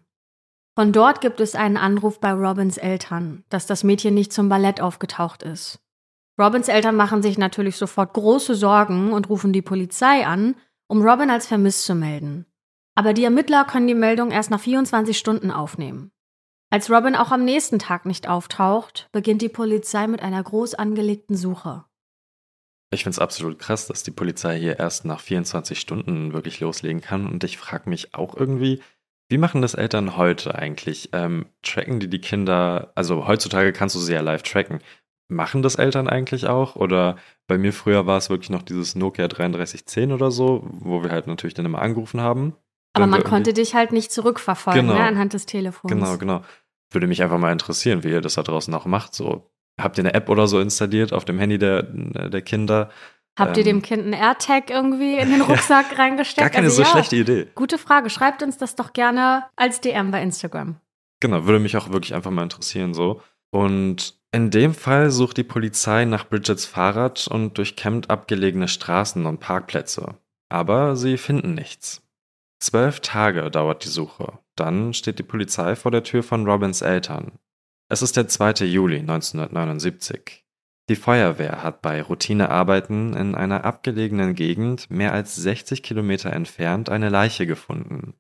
Von dort gibt es einen Anruf bei Robins Eltern, dass das Mädchen nicht zum Ballett aufgetaucht ist. Robins Eltern machen sich natürlich sofort große Sorgen und rufen die Polizei an, um Robin als vermisst zu melden. Aber die Ermittler können die Meldung erst nach 24 Stunden aufnehmen. Als Robin auch am nächsten Tag nicht auftaucht, beginnt die Polizei mit einer groß angelegten Suche. Ich finde es absolut krass, dass die Polizei hier erst nach 24 Stunden wirklich loslegen kann und ich frage mich auch irgendwie, wie machen das Eltern heute eigentlich? Ähm, tracken die die Kinder? Also heutzutage kannst du sie ja live tracken. Machen das Eltern eigentlich auch? Oder bei mir früher war es wirklich noch dieses Nokia 3310 oder so, wo wir halt natürlich dann immer angerufen haben. Aber man konnte dich halt nicht zurückverfolgen genau, ne, anhand des Telefons. Genau, genau. Würde mich einfach mal interessieren, wie ihr das da draußen auch macht. So, habt ihr eine App oder so installiert auf dem Handy der, der Kinder? Habt ihr dem ähm, Kind einen AirTag irgendwie in den Rucksack ja, reingesteckt? Gar keine also, so ja, schlechte Idee. Gute Frage. Schreibt uns das doch gerne als DM bei Instagram. Genau, würde mich auch wirklich einfach mal interessieren so. Und in dem Fall sucht die Polizei nach Bridgets Fahrrad und durchkämmt abgelegene Straßen und Parkplätze. Aber sie finden nichts. Zwölf Tage dauert die Suche. Dann steht die Polizei vor der Tür von Robins Eltern. Es ist der 2. Juli 1979. Die Feuerwehr hat bei Routinearbeiten in einer abgelegenen Gegend mehr als 60 Kilometer entfernt eine Leiche gefunden.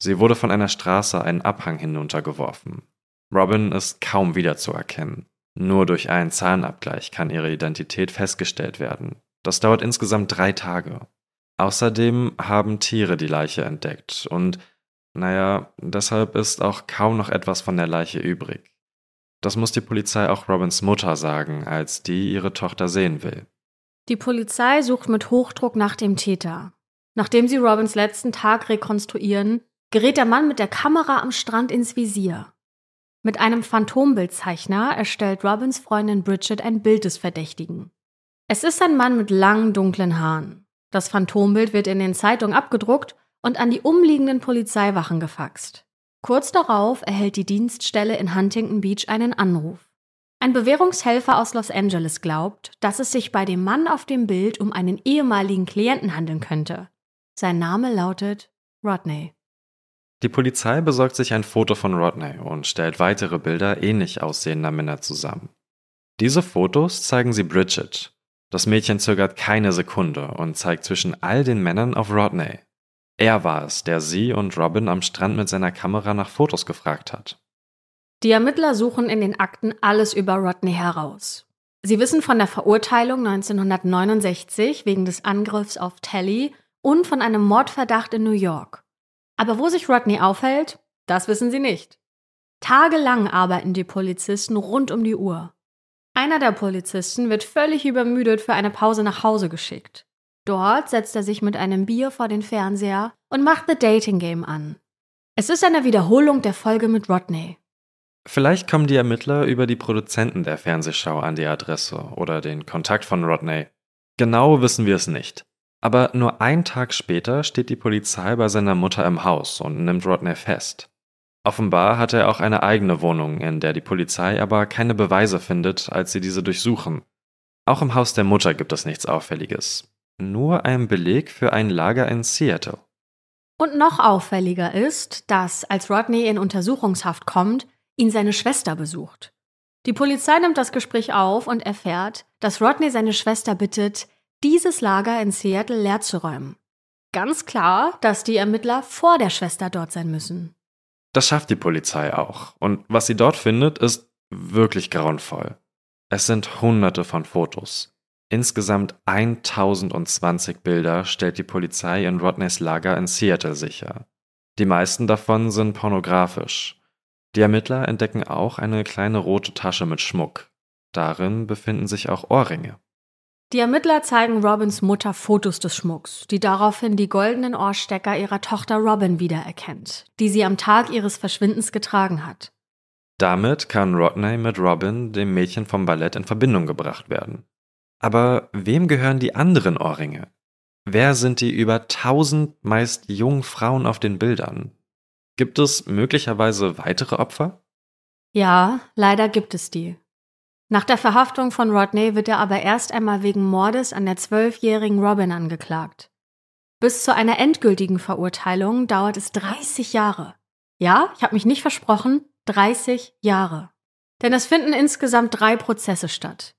Sie wurde von einer Straße einen Abhang hinuntergeworfen. Robin ist kaum wiederzuerkennen. Nur durch einen Zahnabgleich kann ihre Identität festgestellt werden. Das dauert insgesamt drei Tage. Außerdem haben Tiere die Leiche entdeckt und, naja, deshalb ist auch kaum noch etwas von der Leiche übrig. Das muss die Polizei auch Robins Mutter sagen, als die ihre Tochter sehen will. Die Polizei sucht mit Hochdruck nach dem Täter. Nachdem sie Robins letzten Tag rekonstruieren, gerät der Mann mit der Kamera am Strand ins Visier. Mit einem Phantombildzeichner erstellt Robins Freundin Bridget ein Bild des Verdächtigen. Es ist ein Mann mit langen, dunklen Haaren. Das Phantombild wird in den Zeitungen abgedruckt und an die umliegenden Polizeiwachen gefaxt. Kurz darauf erhält die Dienststelle in Huntington Beach einen Anruf. Ein Bewährungshelfer aus Los Angeles glaubt, dass es sich bei dem Mann auf dem Bild um einen ehemaligen Klienten handeln könnte. Sein Name lautet Rodney. Die Polizei besorgt sich ein Foto von Rodney und stellt weitere Bilder ähnlich aussehender Männer zusammen. Diese Fotos zeigen sie Bridget. Das Mädchen zögert keine Sekunde und zeigt zwischen all den Männern auf Rodney, er war es, der sie und Robin am Strand mit seiner Kamera nach Fotos gefragt hat. Die Ermittler suchen in den Akten alles über Rodney heraus. Sie wissen von der Verurteilung 1969 wegen des Angriffs auf Telly und von einem Mordverdacht in New York. Aber wo sich Rodney aufhält, das wissen sie nicht. Tagelang arbeiten die Polizisten rund um die Uhr. Einer der Polizisten wird völlig übermüdet für eine Pause nach Hause geschickt. Dort setzt er sich mit einem Bier vor den Fernseher und macht The Dating Game an. Es ist eine Wiederholung der Folge mit Rodney. Vielleicht kommen die Ermittler über die Produzenten der Fernsehschau an die Adresse oder den Kontakt von Rodney. Genau wissen wir es nicht. Aber nur einen Tag später steht die Polizei bei seiner Mutter im Haus und nimmt Rodney fest. Offenbar hat er auch eine eigene Wohnung, in der die Polizei aber keine Beweise findet, als sie diese durchsuchen. Auch im Haus der Mutter gibt es nichts Auffälliges nur ein Beleg für ein Lager in Seattle. Und noch auffälliger ist, dass, als Rodney in Untersuchungshaft kommt, ihn seine Schwester besucht. Die Polizei nimmt das Gespräch auf und erfährt, dass Rodney seine Schwester bittet, dieses Lager in Seattle leer zu räumen. Ganz klar, dass die Ermittler vor der Schwester dort sein müssen. Das schafft die Polizei auch. Und was sie dort findet, ist wirklich grauenvoll. Es sind hunderte von Fotos. Insgesamt 1020 Bilder stellt die Polizei in Rodneys Lager in Seattle sicher. Die meisten davon sind pornografisch. Die Ermittler entdecken auch eine kleine rote Tasche mit Schmuck. Darin befinden sich auch Ohrringe. Die Ermittler zeigen Robins Mutter Fotos des Schmucks, die daraufhin die goldenen Ohrstecker ihrer Tochter Robin wiedererkennt, die sie am Tag ihres Verschwindens getragen hat. Damit kann Rodney mit Robin, dem Mädchen vom Ballett, in Verbindung gebracht werden. Aber wem gehören die anderen Ohrringe? Wer sind die über tausend meist jungen Frauen auf den Bildern? Gibt es möglicherweise weitere Opfer? Ja, leider gibt es die. Nach der Verhaftung von Rodney wird er aber erst einmal wegen Mordes an der zwölfjährigen Robin angeklagt. Bis zu einer endgültigen Verurteilung dauert es 30 Jahre. Ja, ich habe mich nicht versprochen, 30 Jahre. Denn es finden insgesamt drei Prozesse statt.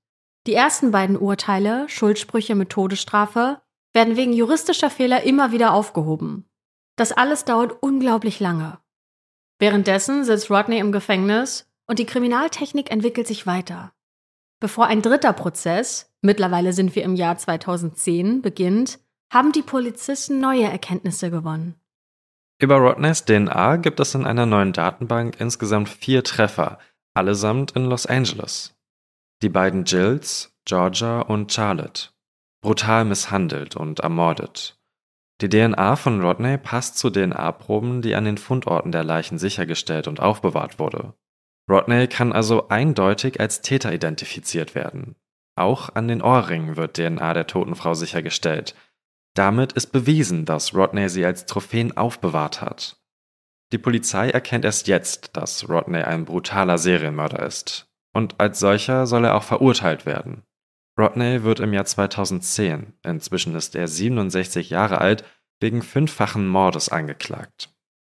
Die ersten beiden Urteile, Schuldsprüche mit Todesstrafe, werden wegen juristischer Fehler immer wieder aufgehoben. Das alles dauert unglaublich lange. Währenddessen sitzt Rodney im Gefängnis und die Kriminaltechnik entwickelt sich weiter. Bevor ein dritter Prozess, mittlerweile sind wir im Jahr 2010, beginnt, haben die Polizisten neue Erkenntnisse gewonnen. Über Rodneys DNA gibt es in einer neuen Datenbank insgesamt vier Treffer, allesamt in Los Angeles die beiden Jills, Georgia und Charlotte, brutal misshandelt und ermordet. Die DNA von Rodney passt zu DNA-Proben, die an den Fundorten der Leichen sichergestellt und aufbewahrt wurde. Rodney kann also eindeutig als Täter identifiziert werden. Auch an den Ohrringen wird DNA der toten Frau sichergestellt. Damit ist bewiesen, dass Rodney sie als Trophäen aufbewahrt hat. Die Polizei erkennt erst jetzt, dass Rodney ein brutaler Serienmörder ist, und als solcher soll er auch verurteilt werden. Rodney wird im Jahr 2010, inzwischen ist er 67 Jahre alt, wegen fünffachen Mordes angeklagt.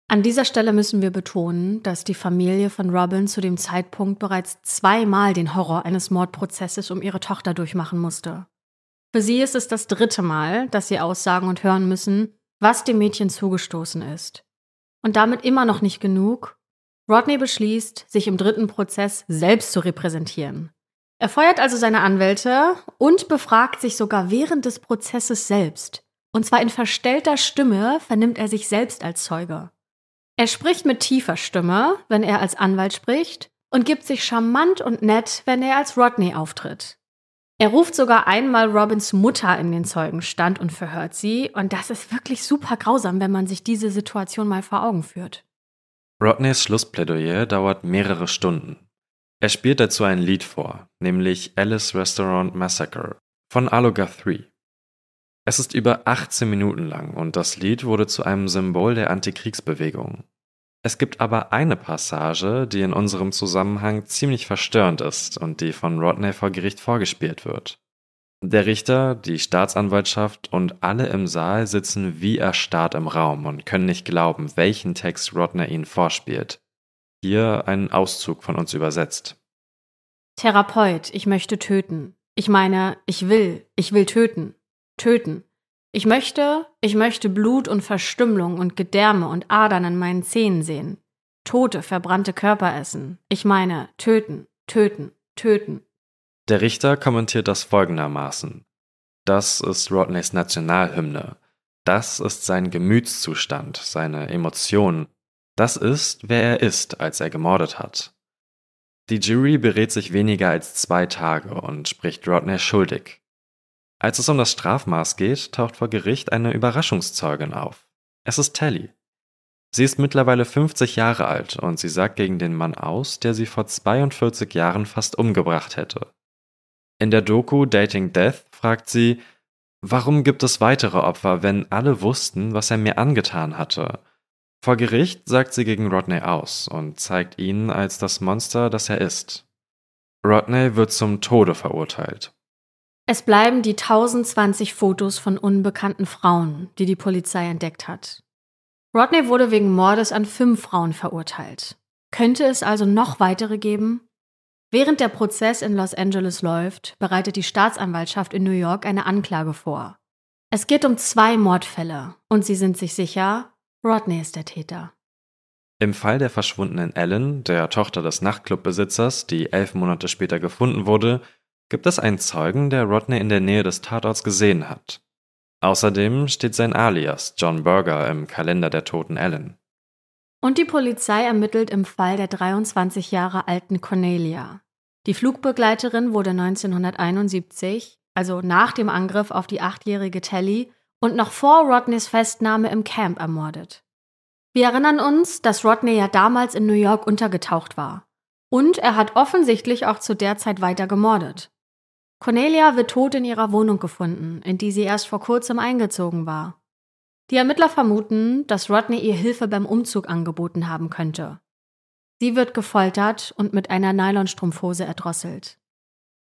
An dieser Stelle müssen wir betonen, dass die Familie von Robin zu dem Zeitpunkt bereits zweimal den Horror eines Mordprozesses um ihre Tochter durchmachen musste. Für sie ist es das dritte Mal, dass sie aussagen und hören müssen, was dem Mädchen zugestoßen ist. Und damit immer noch nicht genug, Rodney beschließt, sich im dritten Prozess selbst zu repräsentieren. Er feuert also seine Anwälte und befragt sich sogar während des Prozesses selbst. Und zwar in verstellter Stimme vernimmt er sich selbst als Zeuge. Er spricht mit tiefer Stimme, wenn er als Anwalt spricht, und gibt sich charmant und nett, wenn er als Rodney auftritt. Er ruft sogar einmal Robins Mutter in den Zeugenstand und verhört sie, und das ist wirklich super grausam, wenn man sich diese Situation mal vor Augen führt. Rodneys Schlussplädoyer dauert mehrere Stunden. Er spielt dazu ein Lied vor, nämlich Alice Restaurant Massacre von Aluga 3. Es ist über 18 Minuten lang und das Lied wurde zu einem Symbol der Antikriegsbewegung. Es gibt aber eine Passage, die in unserem Zusammenhang ziemlich verstörend ist und die von Rodney vor Gericht vorgespielt wird. Der Richter, die Staatsanwaltschaft und alle im Saal sitzen wie erstarrt im Raum und können nicht glauben, welchen Text Rodner ihnen vorspielt. Hier ein Auszug von uns übersetzt. Therapeut, ich möchte töten. Ich meine, ich will, ich will töten. Töten. Ich möchte, ich möchte Blut und Verstümmelung und Gedärme und Adern in meinen Zähnen sehen. Tote, verbrannte Körper essen. Ich meine, töten, töten, töten. Der Richter kommentiert das folgendermaßen. Das ist Rodneys Nationalhymne. Das ist sein Gemütszustand, seine Emotionen. Das ist, wer er ist, als er gemordet hat. Die Jury berät sich weniger als zwei Tage und spricht Rodney schuldig. Als es um das Strafmaß geht, taucht vor Gericht eine Überraschungszeugin auf. Es ist Telly. Sie ist mittlerweile 50 Jahre alt und sie sagt gegen den Mann aus, der sie vor 42 Jahren fast umgebracht hätte. In der Doku Dating Death fragt sie, warum gibt es weitere Opfer, wenn alle wussten, was er mir angetan hatte? Vor Gericht sagt sie gegen Rodney aus und zeigt ihn als das Monster, das er ist. Rodney wird zum Tode verurteilt. Es bleiben die 1020 Fotos von unbekannten Frauen, die die Polizei entdeckt hat. Rodney wurde wegen Mordes an fünf Frauen verurteilt. Könnte es also noch weitere geben? Während der Prozess in Los Angeles läuft, bereitet die Staatsanwaltschaft in New York eine Anklage vor. Es geht um zwei Mordfälle und sie sind sich sicher, Rodney ist der Täter. Im Fall der verschwundenen Ellen, der Tochter des Nachtclubbesitzers, die elf Monate später gefunden wurde, gibt es einen Zeugen, der Rodney in der Nähe des Tatorts gesehen hat. Außerdem steht sein Alias John Burger, im Kalender der toten Ellen. Und die Polizei ermittelt im Fall der 23 Jahre alten Cornelia. Die Flugbegleiterin wurde 1971, also nach dem Angriff auf die achtjährige Telly und noch vor Rodneys Festnahme im Camp ermordet. Wir erinnern uns, dass Rodney ja damals in New York untergetaucht war. Und er hat offensichtlich auch zu der Zeit weiter gemordet. Cornelia wird tot in ihrer Wohnung gefunden, in die sie erst vor kurzem eingezogen war. Die Ermittler vermuten, dass Rodney ihr Hilfe beim Umzug angeboten haben könnte. Sie wird gefoltert und mit einer Nylonstrumpfhose erdrosselt.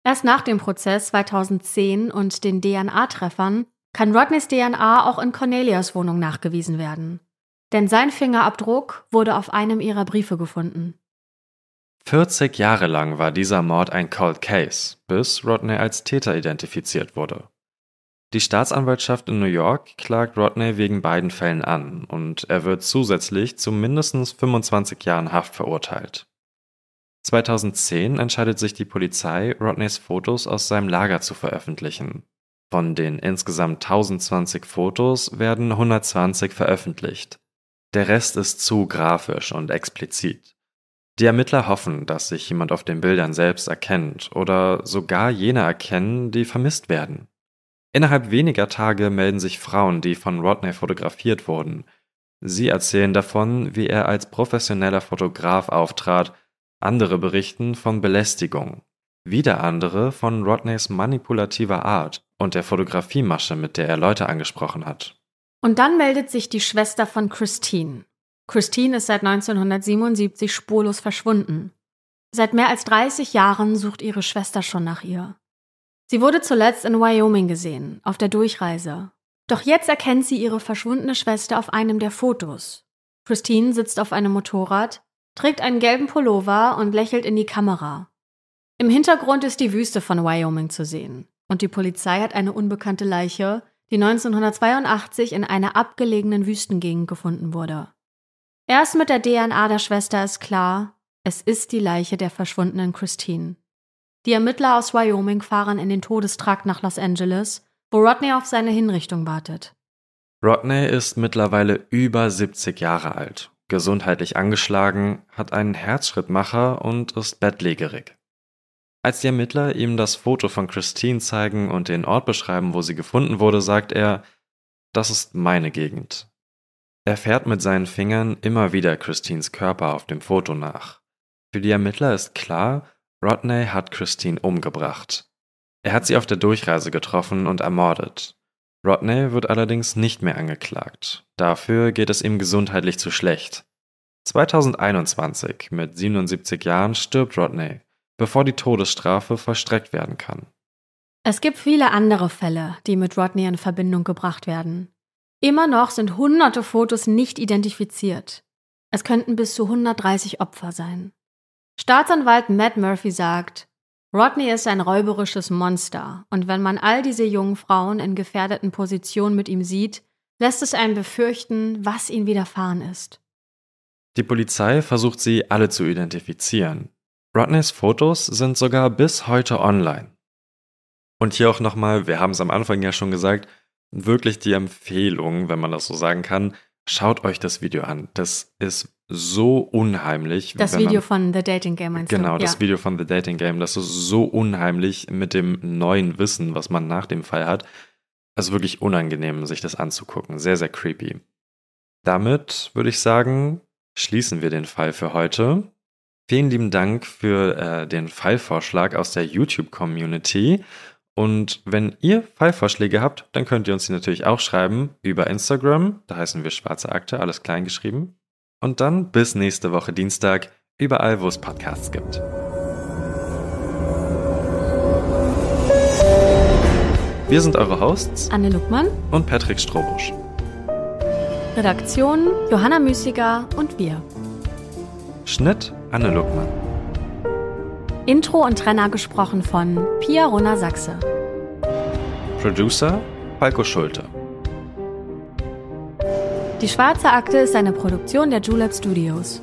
Erst nach dem Prozess 2010 und den DNA-Treffern kann Rodneys DNA auch in Cornelias Wohnung nachgewiesen werden. Denn sein Fingerabdruck wurde auf einem ihrer Briefe gefunden. 40 Jahre lang war dieser Mord ein Cold Case, bis Rodney als Täter identifiziert wurde. Die Staatsanwaltschaft in New York klagt Rodney wegen beiden Fällen an und er wird zusätzlich zu mindestens 25 Jahren Haft verurteilt. 2010 entscheidet sich die Polizei, Rodneys Fotos aus seinem Lager zu veröffentlichen. Von den insgesamt 1020 Fotos werden 120 veröffentlicht. Der Rest ist zu grafisch und explizit. Die Ermittler hoffen, dass sich jemand auf den Bildern selbst erkennt oder sogar jene erkennen, die vermisst werden. Innerhalb weniger Tage melden sich Frauen, die von Rodney fotografiert wurden. Sie erzählen davon, wie er als professioneller Fotograf auftrat, andere berichten von Belästigung, wieder andere von Rodneys manipulativer Art und der Fotografiemasche, mit der er Leute angesprochen hat. Und dann meldet sich die Schwester von Christine. Christine ist seit 1977 spurlos verschwunden. Seit mehr als 30 Jahren sucht ihre Schwester schon nach ihr. Sie wurde zuletzt in Wyoming gesehen, auf der Durchreise. Doch jetzt erkennt sie ihre verschwundene Schwester auf einem der Fotos. Christine sitzt auf einem Motorrad, trägt einen gelben Pullover und lächelt in die Kamera. Im Hintergrund ist die Wüste von Wyoming zu sehen und die Polizei hat eine unbekannte Leiche, die 1982 in einer abgelegenen Wüstengegend gefunden wurde. Erst mit der DNA der Schwester ist klar, es ist die Leiche der verschwundenen Christine. Die Ermittler aus Wyoming fahren in den Todestrakt nach Los Angeles, wo Rodney auf seine Hinrichtung wartet. Rodney ist mittlerweile über 70 Jahre alt, gesundheitlich angeschlagen, hat einen Herzschrittmacher und ist bettlägerig. Als die Ermittler ihm das Foto von Christine zeigen und den Ort beschreiben, wo sie gefunden wurde, sagt er, das ist meine Gegend. Er fährt mit seinen Fingern immer wieder Christines Körper auf dem Foto nach. Für die Ermittler ist klar, Rodney hat Christine umgebracht. Er hat sie auf der Durchreise getroffen und ermordet. Rodney wird allerdings nicht mehr angeklagt. Dafür geht es ihm gesundheitlich zu schlecht. 2021, mit 77 Jahren, stirbt Rodney, bevor die Todesstrafe vollstreckt werden kann. Es gibt viele andere Fälle, die mit Rodney in Verbindung gebracht werden. Immer noch sind hunderte Fotos nicht identifiziert. Es könnten bis zu 130 Opfer sein. Staatsanwalt Matt Murphy sagt, Rodney ist ein räuberisches Monster, und wenn man all diese jungen Frauen in gefährdeten Positionen mit ihm sieht, lässt es einen befürchten, was ihnen widerfahren ist. Die Polizei versucht sie alle zu identifizieren. Rodneys Fotos sind sogar bis heute online. Und hier auch nochmal, wir haben es am Anfang ja schon gesagt, wirklich die Empfehlung, wenn man das so sagen kann, schaut euch das Video an. Das ist so unheimlich. Das Video man, von The Dating Game meinst Genau, du? das ja. Video von The Dating Game, das ist so unheimlich mit dem neuen Wissen, was man nach dem Fall hat. Also wirklich unangenehm, sich das anzugucken. Sehr, sehr creepy. Damit würde ich sagen, schließen wir den Fall für heute. Vielen lieben Dank für äh, den Fallvorschlag aus der YouTube-Community. Und wenn ihr Fallvorschläge habt, dann könnt ihr uns die natürlich auch schreiben über Instagram. Da heißen wir Schwarze Akte, alles klein geschrieben. Und dann bis nächste Woche Dienstag, überall, wo es Podcasts gibt. Wir sind eure Hosts Anne Luckmann und Patrick Strobusch. Redaktion Johanna Müßiger und wir. Schnitt Anne Luckmann. Intro und Trenner gesprochen von Pia Runa Sachse. Producer Falco Schulte. Die Schwarze Akte ist eine Produktion der Julep Studios.